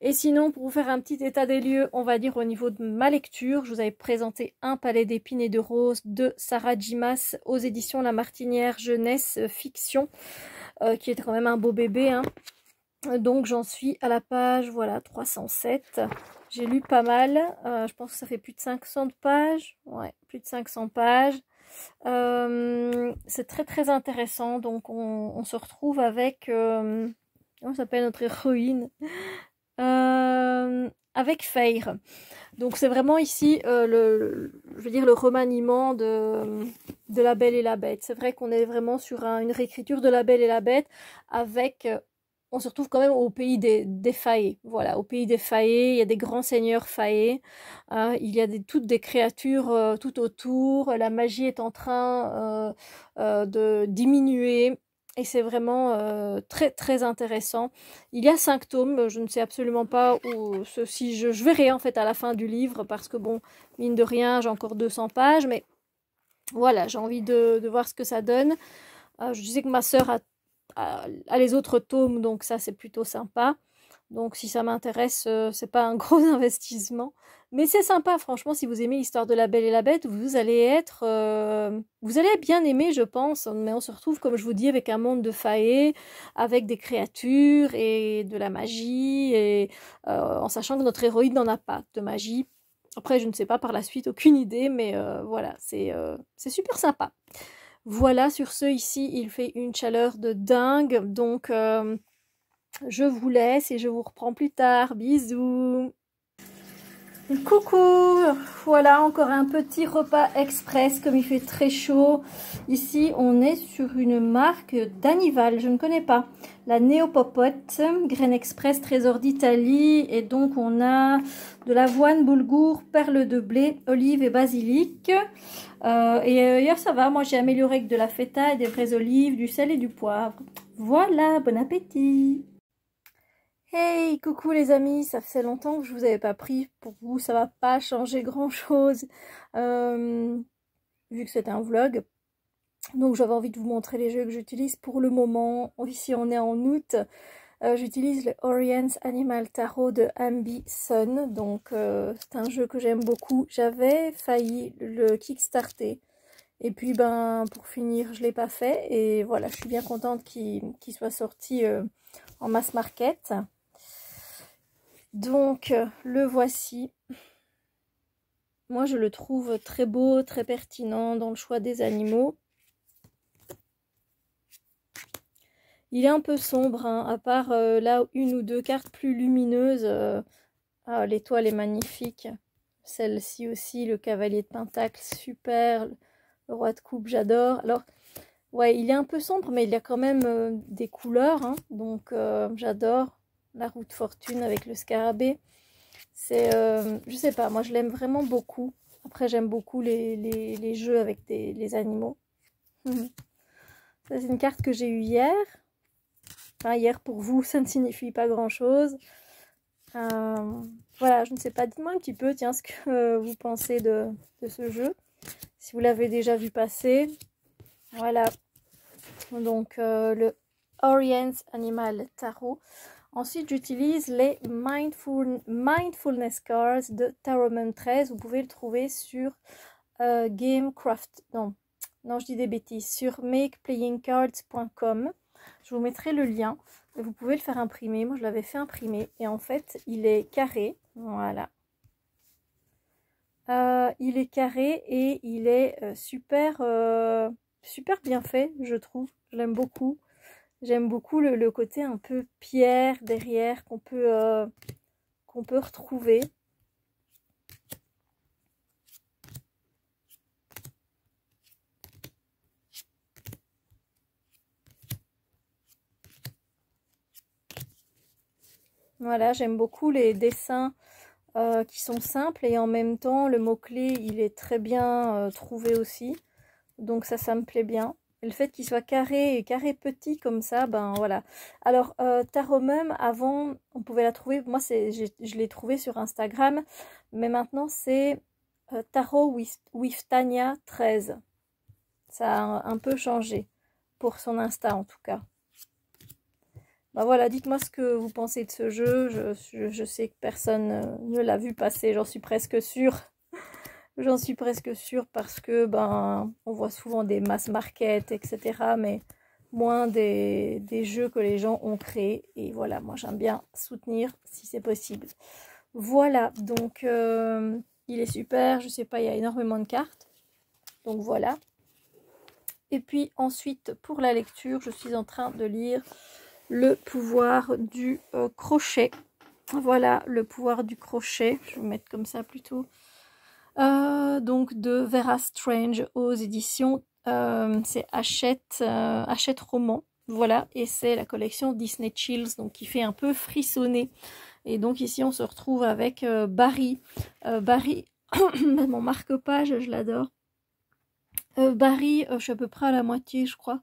Et sinon, pour vous faire un petit état des lieux, on va dire au niveau de ma lecture, je vous avais présenté Un palais d'épines et de roses de Sarah Jimas aux éditions La Martinière Jeunesse Fiction, euh, qui est quand même un beau bébé. Hein. Donc j'en suis à la page voilà 307. J'ai lu pas mal. Euh, je pense que ça fait plus de 500 pages. Ouais, plus de 500 pages. Euh, c'est très très intéressant. Donc on, se retrouve avec... Euh, comment on s'appelle notre héroïne. Euh, avec Feyre. Donc c'est vraiment ici le, je veux dire, le remaniement de, de La Belle et la Bête. C'est vrai qu'on est vraiment sur une réécriture de La Belle et la Bête avec on se retrouve quand même au pays des, des faillés. Voilà, au pays des faillés, il y a des grands seigneurs faillés, hein. il y a des, toutes des créatures euh, tout autour, la magie est en train euh, euh, de diminuer. Et c'est vraiment très très intéressant. Il y a cinq tomes, je ne sais absolument pas où ceci. Je, verrai en fait à la fin du livre parce que bon, mine de rien, j'ai encore 200 pages, mais voilà, j'ai envie de, voir ce que ça donne. je sais que ma sœur a à, les autres tomes, donc ça c'est plutôt sympa. Donc si ça m'intéresse, euh, c'est pas un gros investissement, mais c'est sympa. Franchement, si vous aimez l'histoire de la Belle et la Bête, vous allez être, euh, vous allez bien aimer, je pense. Mais on se retrouve, comme je vous dis, avec un monde de faées, avec des créatures et de la magie, et euh, en sachant que notre héroïne n'en a pas de magie. Après, je ne sais pas par la suite, aucune idée, mais voilà, c'est super sympa. Voilà, sur ce, ici, il fait une chaleur de dingue. Donc, euh, je vous laisse et je vous reprends plus tard. Bisous Coucou Voilà, encore un petit repas express, comme il fait très chaud. Ici, on est sur une marque d'Anival, je ne connais pas. La Néopopote, Grain Express, Trésor d'Italie. Et donc, on a de l'avoine, boulgour, perles de blé, olive et basilic. Euh, et ailleurs, ça va. Moi, j'ai amélioré avec de la feta et des vraies olives, du sel et du poivre. Voilà, bon appétit Hey, coucou les amis, ça fait longtemps que je vous avais pas pris. Pour vous, ça va pas changer grand chose, euh, vu que c'était un vlog. Donc j'avais envie de vous montrer les jeux que j'utilise pour le moment. Ici, on est en août. Euh, j'utilise le Orient's Animal Tarot de Ambi Sun, donc euh, c'est un jeu que j'aime beaucoup. J'avais failli le kickstarter, et puis ben pour finir je l'ai pas fait, et voilà je suis bien contente qu'il soit sorti euh, en mass market. Donc le voici. Moi je le trouve très beau, très pertinent dans le choix des animaux. Il est un peu sombre, hein, à part euh, là une ou deux cartes plus lumineuses. Euh, ah, l'étoile est magnifique. Celle-ci aussi, le cavalier de pentacle, super. Le roi de coupe, j'adore. Alors, ouais, il est un peu sombre, mais il y a quand même euh, des couleurs. Hein, donc, j'adore la roue de fortune avec le scarabée. C'est, je sais pas, moi je l'aime vraiment beaucoup. Après, j'aime beaucoup les, jeux avec les animaux. Ça, c'est une carte que j'ai eue hier. Hein, hier, pour vous, ça ne signifie pas grand-chose. Euh, voilà, je ne sais pas, dites-moi un petit peu, tiens, ce que vous pensez de, ce jeu. Si vous l'avez déjà vu passer. Voilà. Donc, euh, le Orient Animal Tarot. Ensuite, j'utilise les Mindful, Mindfulness Cards de taroman 13. Vous pouvez le trouver sur euh, Gamecraft. Non, non, je dis des bêtises. Sur makeplayingcards.com. Je vous mettrai le lien. Vous pouvez le faire imprimer. Moi, je l'avais fait imprimer. Et en fait, il est carré. Voilà. Euh, il est carré et il est euh, super, euh, super bien fait, je trouve. Je l'aime beaucoup. J'aime beaucoup le, côté un peu pierre derrière qu'on peut retrouver. Voilà, j'aime beaucoup les dessins euh, qui sont simples et en même temps, le mot-clé, il est très bien euh, trouvé aussi. Donc ça, ça me plaît bien. le fait qu'il soit carré et carré petit comme ça, ben voilà. Alors, euh, Tarot avant, on pouvait la trouver. Moi, je l'ai trouvé sur Instagram. Mais maintenant, c'est Tarot with, 13. Ça a un peu changé, pour son Insta en tout cas. Bah voilà, dites-moi ce que vous pensez de ce jeu. Je, sais que personne euh, ne l'a vu passer, j'en suis presque sûre. j'en suis presque sûre parce que ben on voit souvent des mass market, etc. Mais moins des, jeux que les gens ont créés. Et voilà, moi j'aime bien soutenir si c'est possible. Voilà, donc euh, il est super, je sais pas, il y a énormément de cartes. Donc voilà. Et puis ensuite, pour la lecture, je suis en train de lire le pouvoir du euh, crochet. Voilà le pouvoir du crochet. Je vais mettre comme ça plutôt. Euh, donc de Vera Strange aux éditions. Euh, c'est Hachette, Hachette Roman. Voilà, et c'est la collection Disney Chills, donc qui fait un peu frissonner. Et donc ici, on se retrouve avec Barry. Barry, mon marque-page, je l'adore. Barry, je suis à peu près à la moitié, je crois.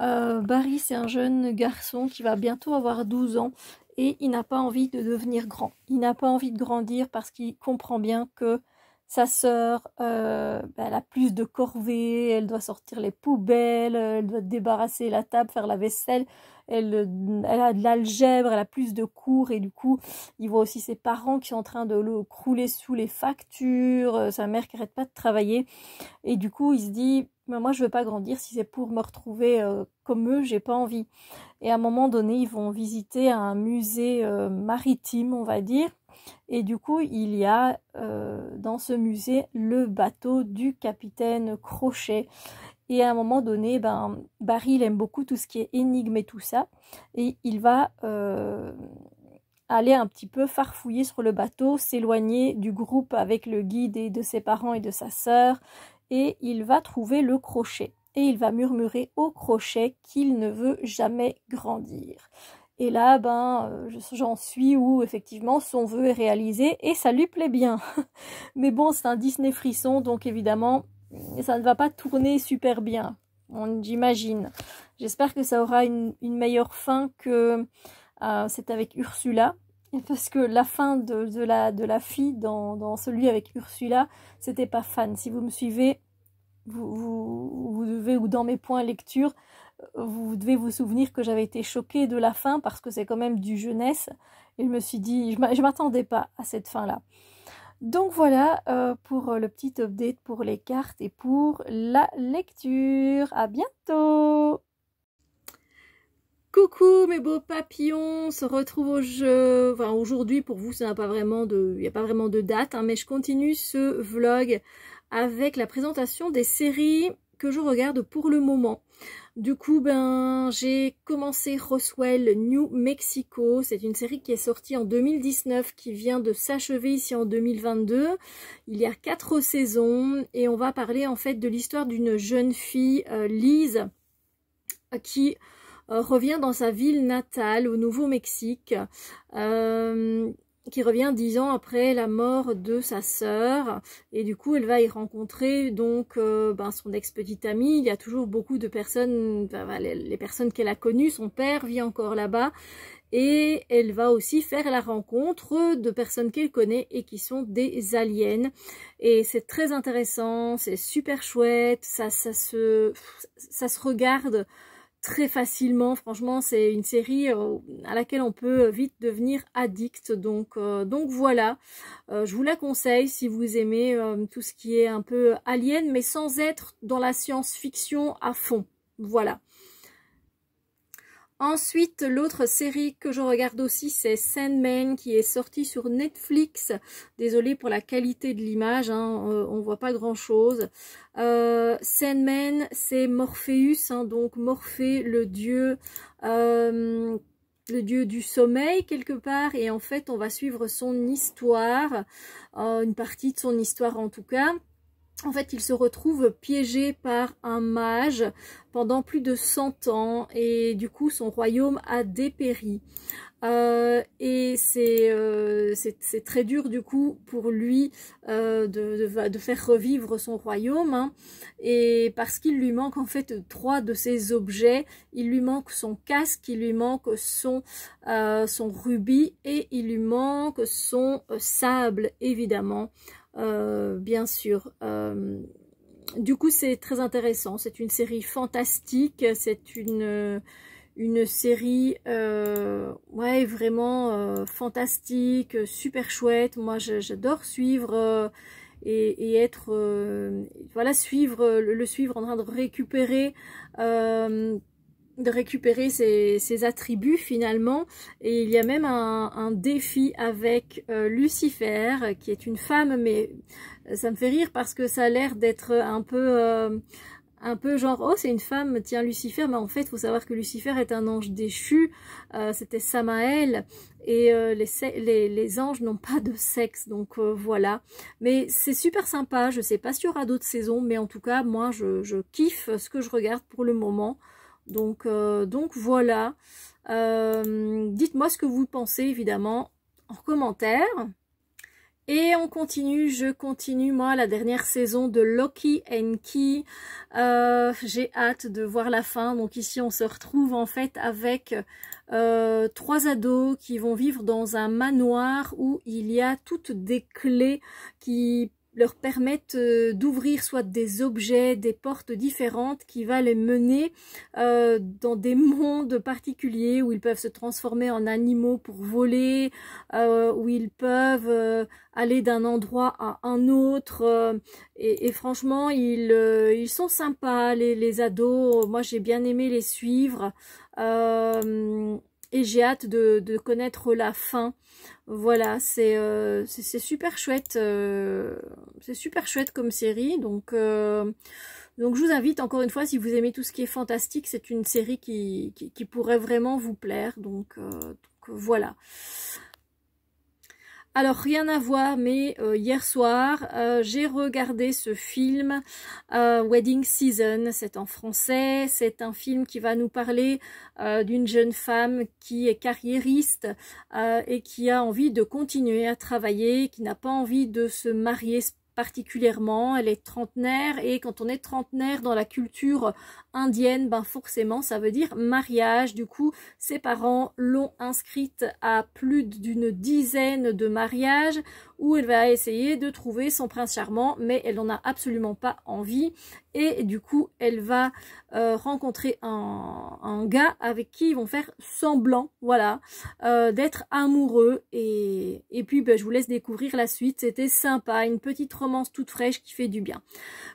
Euh, Barry, c'est un jeune garçon qui va bientôt avoir 12 ans et il n'a pas envie de devenir grand. Il n'a pas envie de grandir parce qu'il comprend bien que sa sœur, euh, bah, elle a plus de corvées, elle doit sortir les poubelles, elle doit débarrasser la table, faire la vaisselle, elle, elle a de l'algèbre, elle a plus de cours et du coup, il voit aussi ses parents qui sont en train de le crouler sous les factures, euh, sa mère qui n'arrête pas de travailler et du coup, il se dit, mais moi je veux pas grandir si c'est pour me retrouver euh, comme eux, j'ai pas envie. Et à un moment donné, ils vont visiter un musée euh, maritime, on va dire, et du coup, il y a euh, dans ce musée le bateau du capitaine Crochet. Et à un moment donné, ben, Barry il aime beaucoup tout ce qui est énigme et tout ça, et il va aller un petit peu farfouiller sur le bateau, s'éloigner du groupe avec le guide et de ses parents et de sa sœur, et il va trouver le crochet. Et il va murmurer au crochet qu'il ne veut jamais grandir. Et là, ben, euh, j'en suis où effectivement son vœu est réalisé et ça lui plaît bien. Mais bon, c'est un Disney frisson, donc évidemment, ça ne va pas tourner super bien. On J'imagine. J'espère que ça aura une, meilleure fin que euh, c'est avec Ursula, parce que la fin de, la, fille dans, celui avec Ursula, c'était pas fan. Si vous me suivez, vous, vous, devez, ou dans mes points lecture, vous devez vous souvenir que j'avais été choquée de la fin parce que c'est quand même du jeunesse. Et je me suis dit, je m'attendais pas à cette fin-là. Donc voilà euh, pour le petit update pour les cartes et pour la lecture. À bientôt Coucou mes beaux papillons, on se retrouve au jeu, enfin aujourd'hui pour vous n'a pas vraiment de, il n'y a pas vraiment de date, hein, mais je continue ce vlog avec la présentation des séries que je regarde pour le moment. Du coup, ben, j'ai commencé Roswell New Mexico. C'est une série qui est sortie en 2019, qui vient de s'achever ici en 2022. Il y a quatre saisons et on va parler en fait de l'histoire d'une jeune fille, euh, Lise, qui euh, revient dans sa ville natale au Nouveau-Mexique, euh, qui revient dix ans après la mort de sa sœur. Et du coup, elle va y rencontrer donc euh, ben, son ex-petite amie. Il y a toujours beaucoup de personnes, les, les personnes qu'elle a connues. Son père vit encore là-bas et elle va aussi faire la rencontre de personnes qu'elle connaît et qui sont des aliens et c'est très intéressant c'est super chouette ça ça se ça se regarde très facilement. Franchement, c'est une série euh, à laquelle on peut vite devenir addict. Donc, euh, donc voilà, euh, je vous la conseille si vous aimez tout ce qui est un peu alien, mais sans être dans la science-fiction à fond. Voilà. Ensuite, l'autre série que je regarde aussi, c'est Sandman, qui est sortie sur Netflix. Désolée pour la qualité de l'image, hein, euh, on ne voit pas grand-chose. Euh, Sandman, c'est Morpheus, hein, donc Morphée, le dieu... Euh, le dieu du sommeil quelque part et en fait on va suivre son histoire, une partie de son histoire en tout cas en fait, il se retrouve piégé par un mage pendant plus de 100 ans et du coup, son royaume a dépéri. Euh, et euh, c'est très dur du coup pour lui euh, de, faire revivre son royaume hein. et parce qu'il lui manque en fait trois de ses objets il lui manque son casque il lui manque son rubis et il lui manque son sable évidemment euh, bien sûr. Euh, du coup, c'est très intéressant. C'est une série fantastique. C'est une, une série, euh, ouais, vraiment euh, fantastique, super chouette. Moi, j'adore suivre euh, et, être, voilà, suivre le, le, suivre en train de récupérer de récupérer ses, attributs finalement. Et il y a même un, défi avec euh, Lucifer, qui est une femme, mais euh, ça me fait rire parce que ça a l'air d'être un peu... Euh, un peu genre oh c'est une femme tiens Lucifer mais en fait faut savoir que Lucifer est un ange déchu c'était Samaël et les, les, les, anges n'ont pas de sexe donc voilà mais c'est super sympa je sais pas s'il y aura d'autres saisons mais en tout cas moi je, je kiffe ce que je regarde pour le moment euh, donc, voilà. Euh, dites-moi ce que vous pensez, évidemment, en commentaire. Et on continue, je continue, moi, la dernière saison de Loki and Key. Euh, j'ai hâte de voir la fin. Donc ici, on se retrouve en fait avec trois ados qui vont vivre dans un manoir où il y a toutes des clés qui leur permettent euh, d'ouvrir soit des objets, des portes différentes qui va les mener euh, dans des mondes particuliers où ils peuvent se transformer en animaux pour voler, euh, où ils peuvent aller d'un endroit à un autre. Et, franchement, ils, ils sont sympas, les, les ados. Moi, j'ai bien aimé les suivre et j'ai hâte de, connaître la fin. Voilà, c'est euh, c'est super chouette. Euh, c'est super chouette comme série. Donc, euh, donc je vous invite encore une fois, si vous aimez tout ce qui est fantastique, c'est une série qui, qui, pourrait vraiment vous plaire. Donc, donc voilà. Alors rien à voir, mais euh, hier soir, euh, j'ai regardé ce film euh, Wedding Season, c'est en français, c'est un film qui va nous parler d'une jeune femme qui est carriériste et qui a envie de continuer à travailler, qui n'a pas envie de se marier particulièrement, elle est trentenaire et quand on est trentenaire dans la culture indienne, ben forcément ça veut dire mariage. Du coup, ses parents l'ont inscrite à plus d'une dizaine de mariages où elle va essayer de trouver son prince charmant, mais elle n'en a absolument pas envie. Et du coup, elle va euh, rencontrer un, gars avec qui ils vont faire semblant, voilà, euh, d'être amoureux. Et, puis, ben, je vous laisse découvrir la suite. C'était sympa, une petite romance toute fraîche qui fait du bien.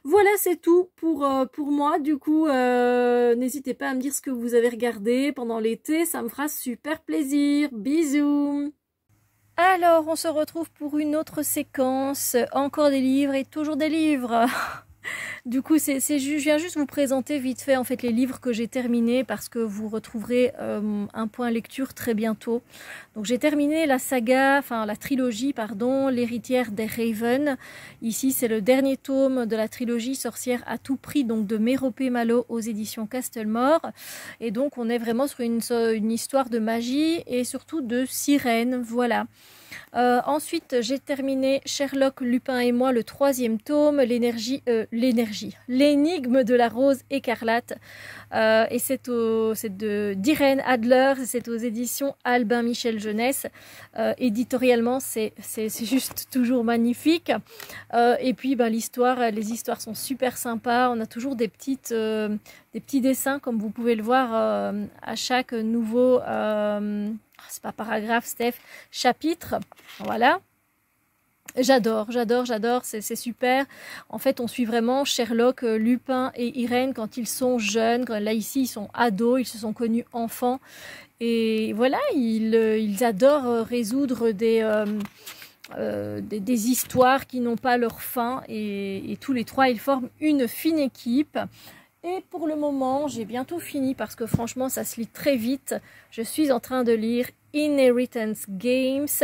Voilà, c'est tout pour, euh, pour moi. Du coup, euh, n'hésitez pas à me dire ce que vous avez regardé pendant l'été, ça me fera super plaisir. Bisous Alors, on se retrouve pour une autre séquence. Encore des livres et toujours des livres du coup, je viens juste vous présenter vite fait en fait les livres que j'ai terminés parce que vous retrouverez euh, un point lecture très bientôt. Donc j'ai terminé la saga, enfin la trilogie, pardon, l'héritière des Raven. Ici, c'est le dernier tome de la trilogie Sorcière à tout prix, donc de Méropée Malo aux éditions Castlemore. Et donc on est vraiment sur une histoire de magie et surtout de sirène, voilà. Euh, ensuite, j'ai terminé Sherlock, Lupin et moi, le troisième tome, l'énergie, euh, l'énergie, l'énigme de la rose écarlate. Euh, et c'est, de d'Irène Adler, c'est aux éditions Albin Michel Jeunesse. éditorialement, c'est, juste toujours magnifique. et puis, ben, l'histoire, les histoires sont super sympas. On a toujours des petites, des petits dessins, comme vous pouvez le voir à chaque nouveau c'est pas paragraphe, Steph, chapitre, voilà. J'adore, j'adore, j'adore, c'est super. En fait, on suit vraiment Sherlock, euh, Lupin et Irène quand ils sont jeunes. là, ici, ils sont ados, ils se sont connus enfants. Et voilà, ils, euh, adorent euh, résoudre des, des, histoires qui n'ont pas leur fin. et tous les trois, ils forment une fine équipe. Et pour le moment, j'ai bientôt fini parce que franchement, ça se lit très vite. Je suis en train de lire Inheritance Games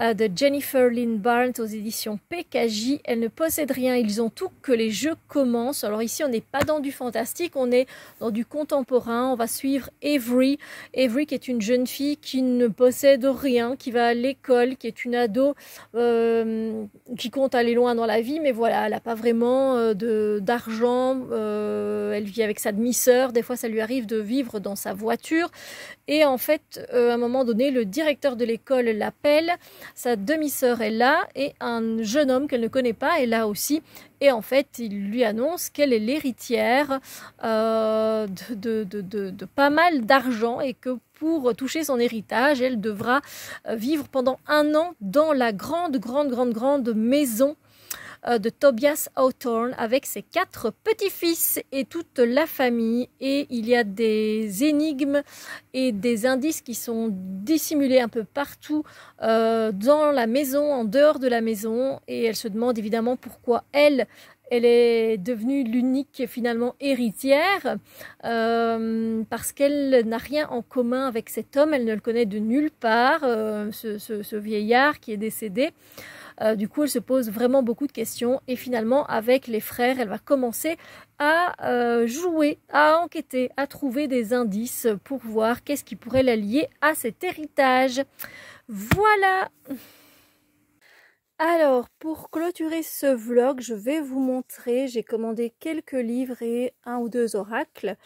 euh, de Jennifer Lynn Barnes aux éditions PKJ. Elle ne possède rien, ils ont tout que les jeux commencent. Alors ici, on n'est pas dans du fantastique, on est dans du contemporain. On va suivre Avery. Avery qui est une jeune fille qui ne possède rien, qui va à l'école, qui est une ado euh, qui compte aller loin dans la vie, mais voilà, elle n'a pas vraiment euh, de d'argent. elle vit avec sa demi-sœur. Des fois, ça lui arrive de vivre dans sa voiture. Et en fait, à un moment donné, le directeur de l'école l'appelle, sa demi-sœur est là et un jeune homme qu'elle ne connaît pas est là aussi. Et en fait, il lui annonce qu'elle est l'héritière euh, de, de pas mal d'argent et que pour toucher son héritage, elle devra vivre pendant un an dans la grande, grande, grande, grande maison euh, de Tobias Hawthorne avec ses quatre petits-fils et toute la famille. Et il y a des énigmes et des indices qui sont dissimulés un peu partout euh, dans la maison, en dehors de la maison. Et elle se demande évidemment pourquoi elle, elle est devenue l'unique finalement héritière euh, parce qu'elle n'a rien en commun avec cet homme, elle ne le connaît de nulle part, ce, vieillard qui est décédé. Euh, du coup, elle se pose vraiment beaucoup de questions et finalement, avec les frères, elle va commencer à euh, jouer, à enquêter, à trouver des indices pour voir qu'est-ce qui pourrait la lier à cet héritage. Voilà alors, pour clôturer ce vlog, je vais vous montrer, j'ai commandé quelques livres et un ou deux oracles.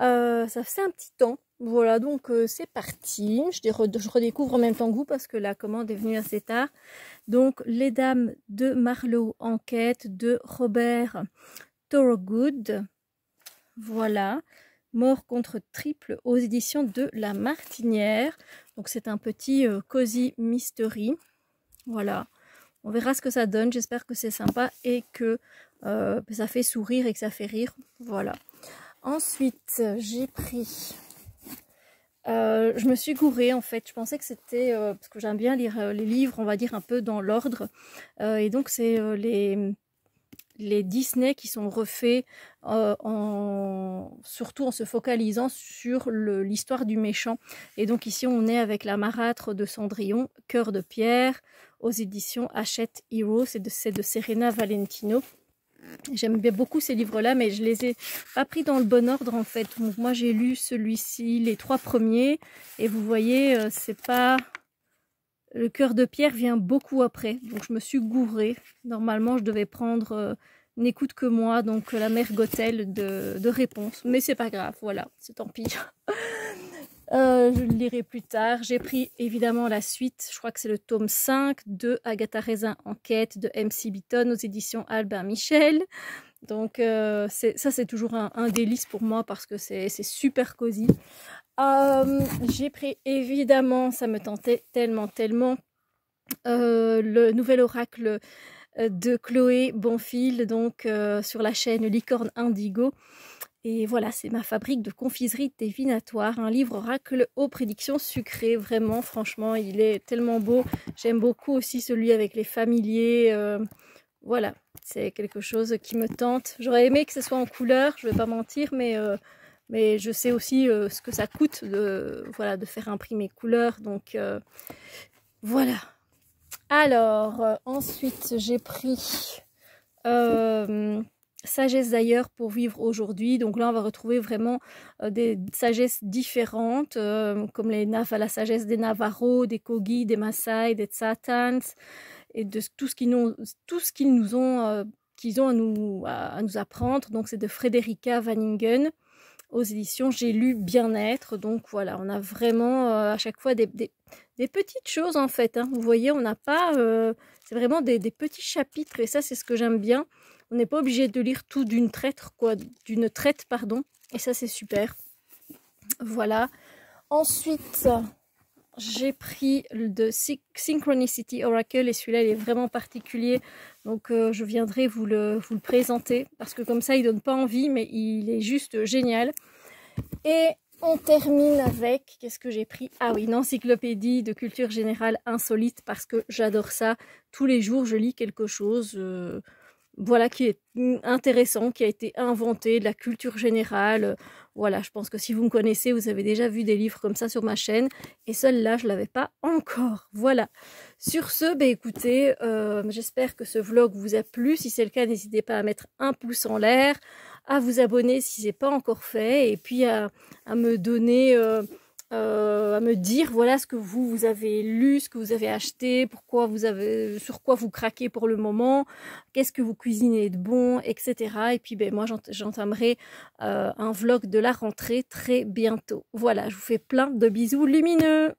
Euh, ça fait un petit temps voilà, donc euh, c'est parti. Je, redécouvre en même temps que vous parce que la commande est venue assez tard. Donc, Les Dames de Marlowe, enquête de Robert Thorogood. Voilà, Mort contre triple aux éditions de La Martinière. Donc, c'est un petit euh, cosy mystery. Voilà, on verra ce que ça donne. J'espère que c'est sympa et que euh, ça fait sourire et que ça fait rire. Voilà. Ensuite, j'ai pris euh, je me suis gourée en fait. Je pensais que c'était euh, parce que j'aime bien lire euh, les livres, on va dire un peu dans l'ordre. et donc c'est les les Disney qui sont refaits en surtout en se focalisant sur l'histoire du méchant. Et donc ici on est avec la marâtre de Cendrillon, Cœur de pierre, aux éditions Hachette Hero, c'est de, de Serena Valentino. J'aime bien beaucoup ces livres-là, mais je les ai pas pris dans le bon ordre en fait. moi, j'ai lu celui-ci, les trois premiers, et vous voyez, euh, c'est pas le cœur de pierre vient beaucoup après, donc je me suis gourée. Normalement, je devais prendre euh, n'écoute que moi, donc euh, la mère Gothel de, de réponse, mais c'est pas grave, voilà, c'est tant pis. Euh, je le lirai plus tard. J'ai pris évidemment la suite, je crois que c'est le tome 5 de Agatha Raisin Enquête de M.C. Beaton aux éditions Albin Michel. Donc euh, ça c'est toujours un, délice pour moi parce que c'est super cosy. Euh, j'ai pris évidemment, ça me tentait tellement tellement, le nouvel oracle de Chloé Bonfil donc sur la chaîne Licorne Indigo. Et voilà, c'est ma fabrique de confiserie dévinatoire, un livre oracle aux prédictions sucrées. Vraiment, franchement, il est tellement beau. J'aime beaucoup aussi celui avec les familiers. Euh, voilà, c'est quelque chose qui me tente. J'aurais aimé que ce soit en couleur, je vais pas mentir, mais, euh, mais je sais aussi euh, ce que ça coûte de, voilà, de faire imprimer couleur. Donc voilà. Alors, ensuite, j'ai pris sagesse d'ailleurs pour vivre aujourd'hui. Donc là, on va retrouver vraiment euh, des sagesses différentes, euh, comme les, la sagesse des Navarros, des Kogi, des Maasai, des Tsatans, et de tout ce qu'ils nous, tout ce qu'ils nous ont, euh, qu'ils ont à nous, à, nous apprendre. Donc c'est de Frederica Vaningen aux éditions J'ai lu Bien-être. Donc voilà, on a vraiment à chaque fois des, petites choses en fait. Hein. Vous voyez, on n'a pas... c'est vraiment des, petits chapitres et ça, c'est ce que j'aime bien on n'est pas obligé de lire tout d'une traite, quoi, d'une traite, pardon. Et ça, c'est super. Voilà. Ensuite, j'ai pris le de Synchronicity Oracle et celui-là, il est vraiment particulier. Donc, euh, je viendrai vous le, présenter parce que comme ça, il donne pas envie, mais il est juste génial. Et on termine avec, qu'est-ce que j'ai pris Ah oui, une encyclopédie de culture générale insolite parce que j'adore ça. Tous les jours, je lis quelque chose. Euh, voilà, qui est intéressant, qui a été inventé, de la culture générale. Voilà, je pense que si vous me connaissez, vous avez déjà vu des livres comme ça sur ma chaîne. Et celle-là, je ne l'avais pas encore. Voilà. Sur ce, ben, écoutez, euh, j'espère que ce vlog vous a plu. Si c'est le cas, n'hésitez pas à mettre un pouce en l'air, à vous abonner si ce n'est pas encore fait, et puis à, me donner... Euh, euh, à me dire voilà ce que vous, vous avez lu, ce que vous avez acheté, pourquoi vous avez, sur quoi vous craquez pour le moment, qu'est-ce que vous cuisinez de bon, etc. Et puis ben, moi j'entamerai euh, un vlog de la rentrée très bientôt. Voilà, je vous fais plein de bisous lumineux.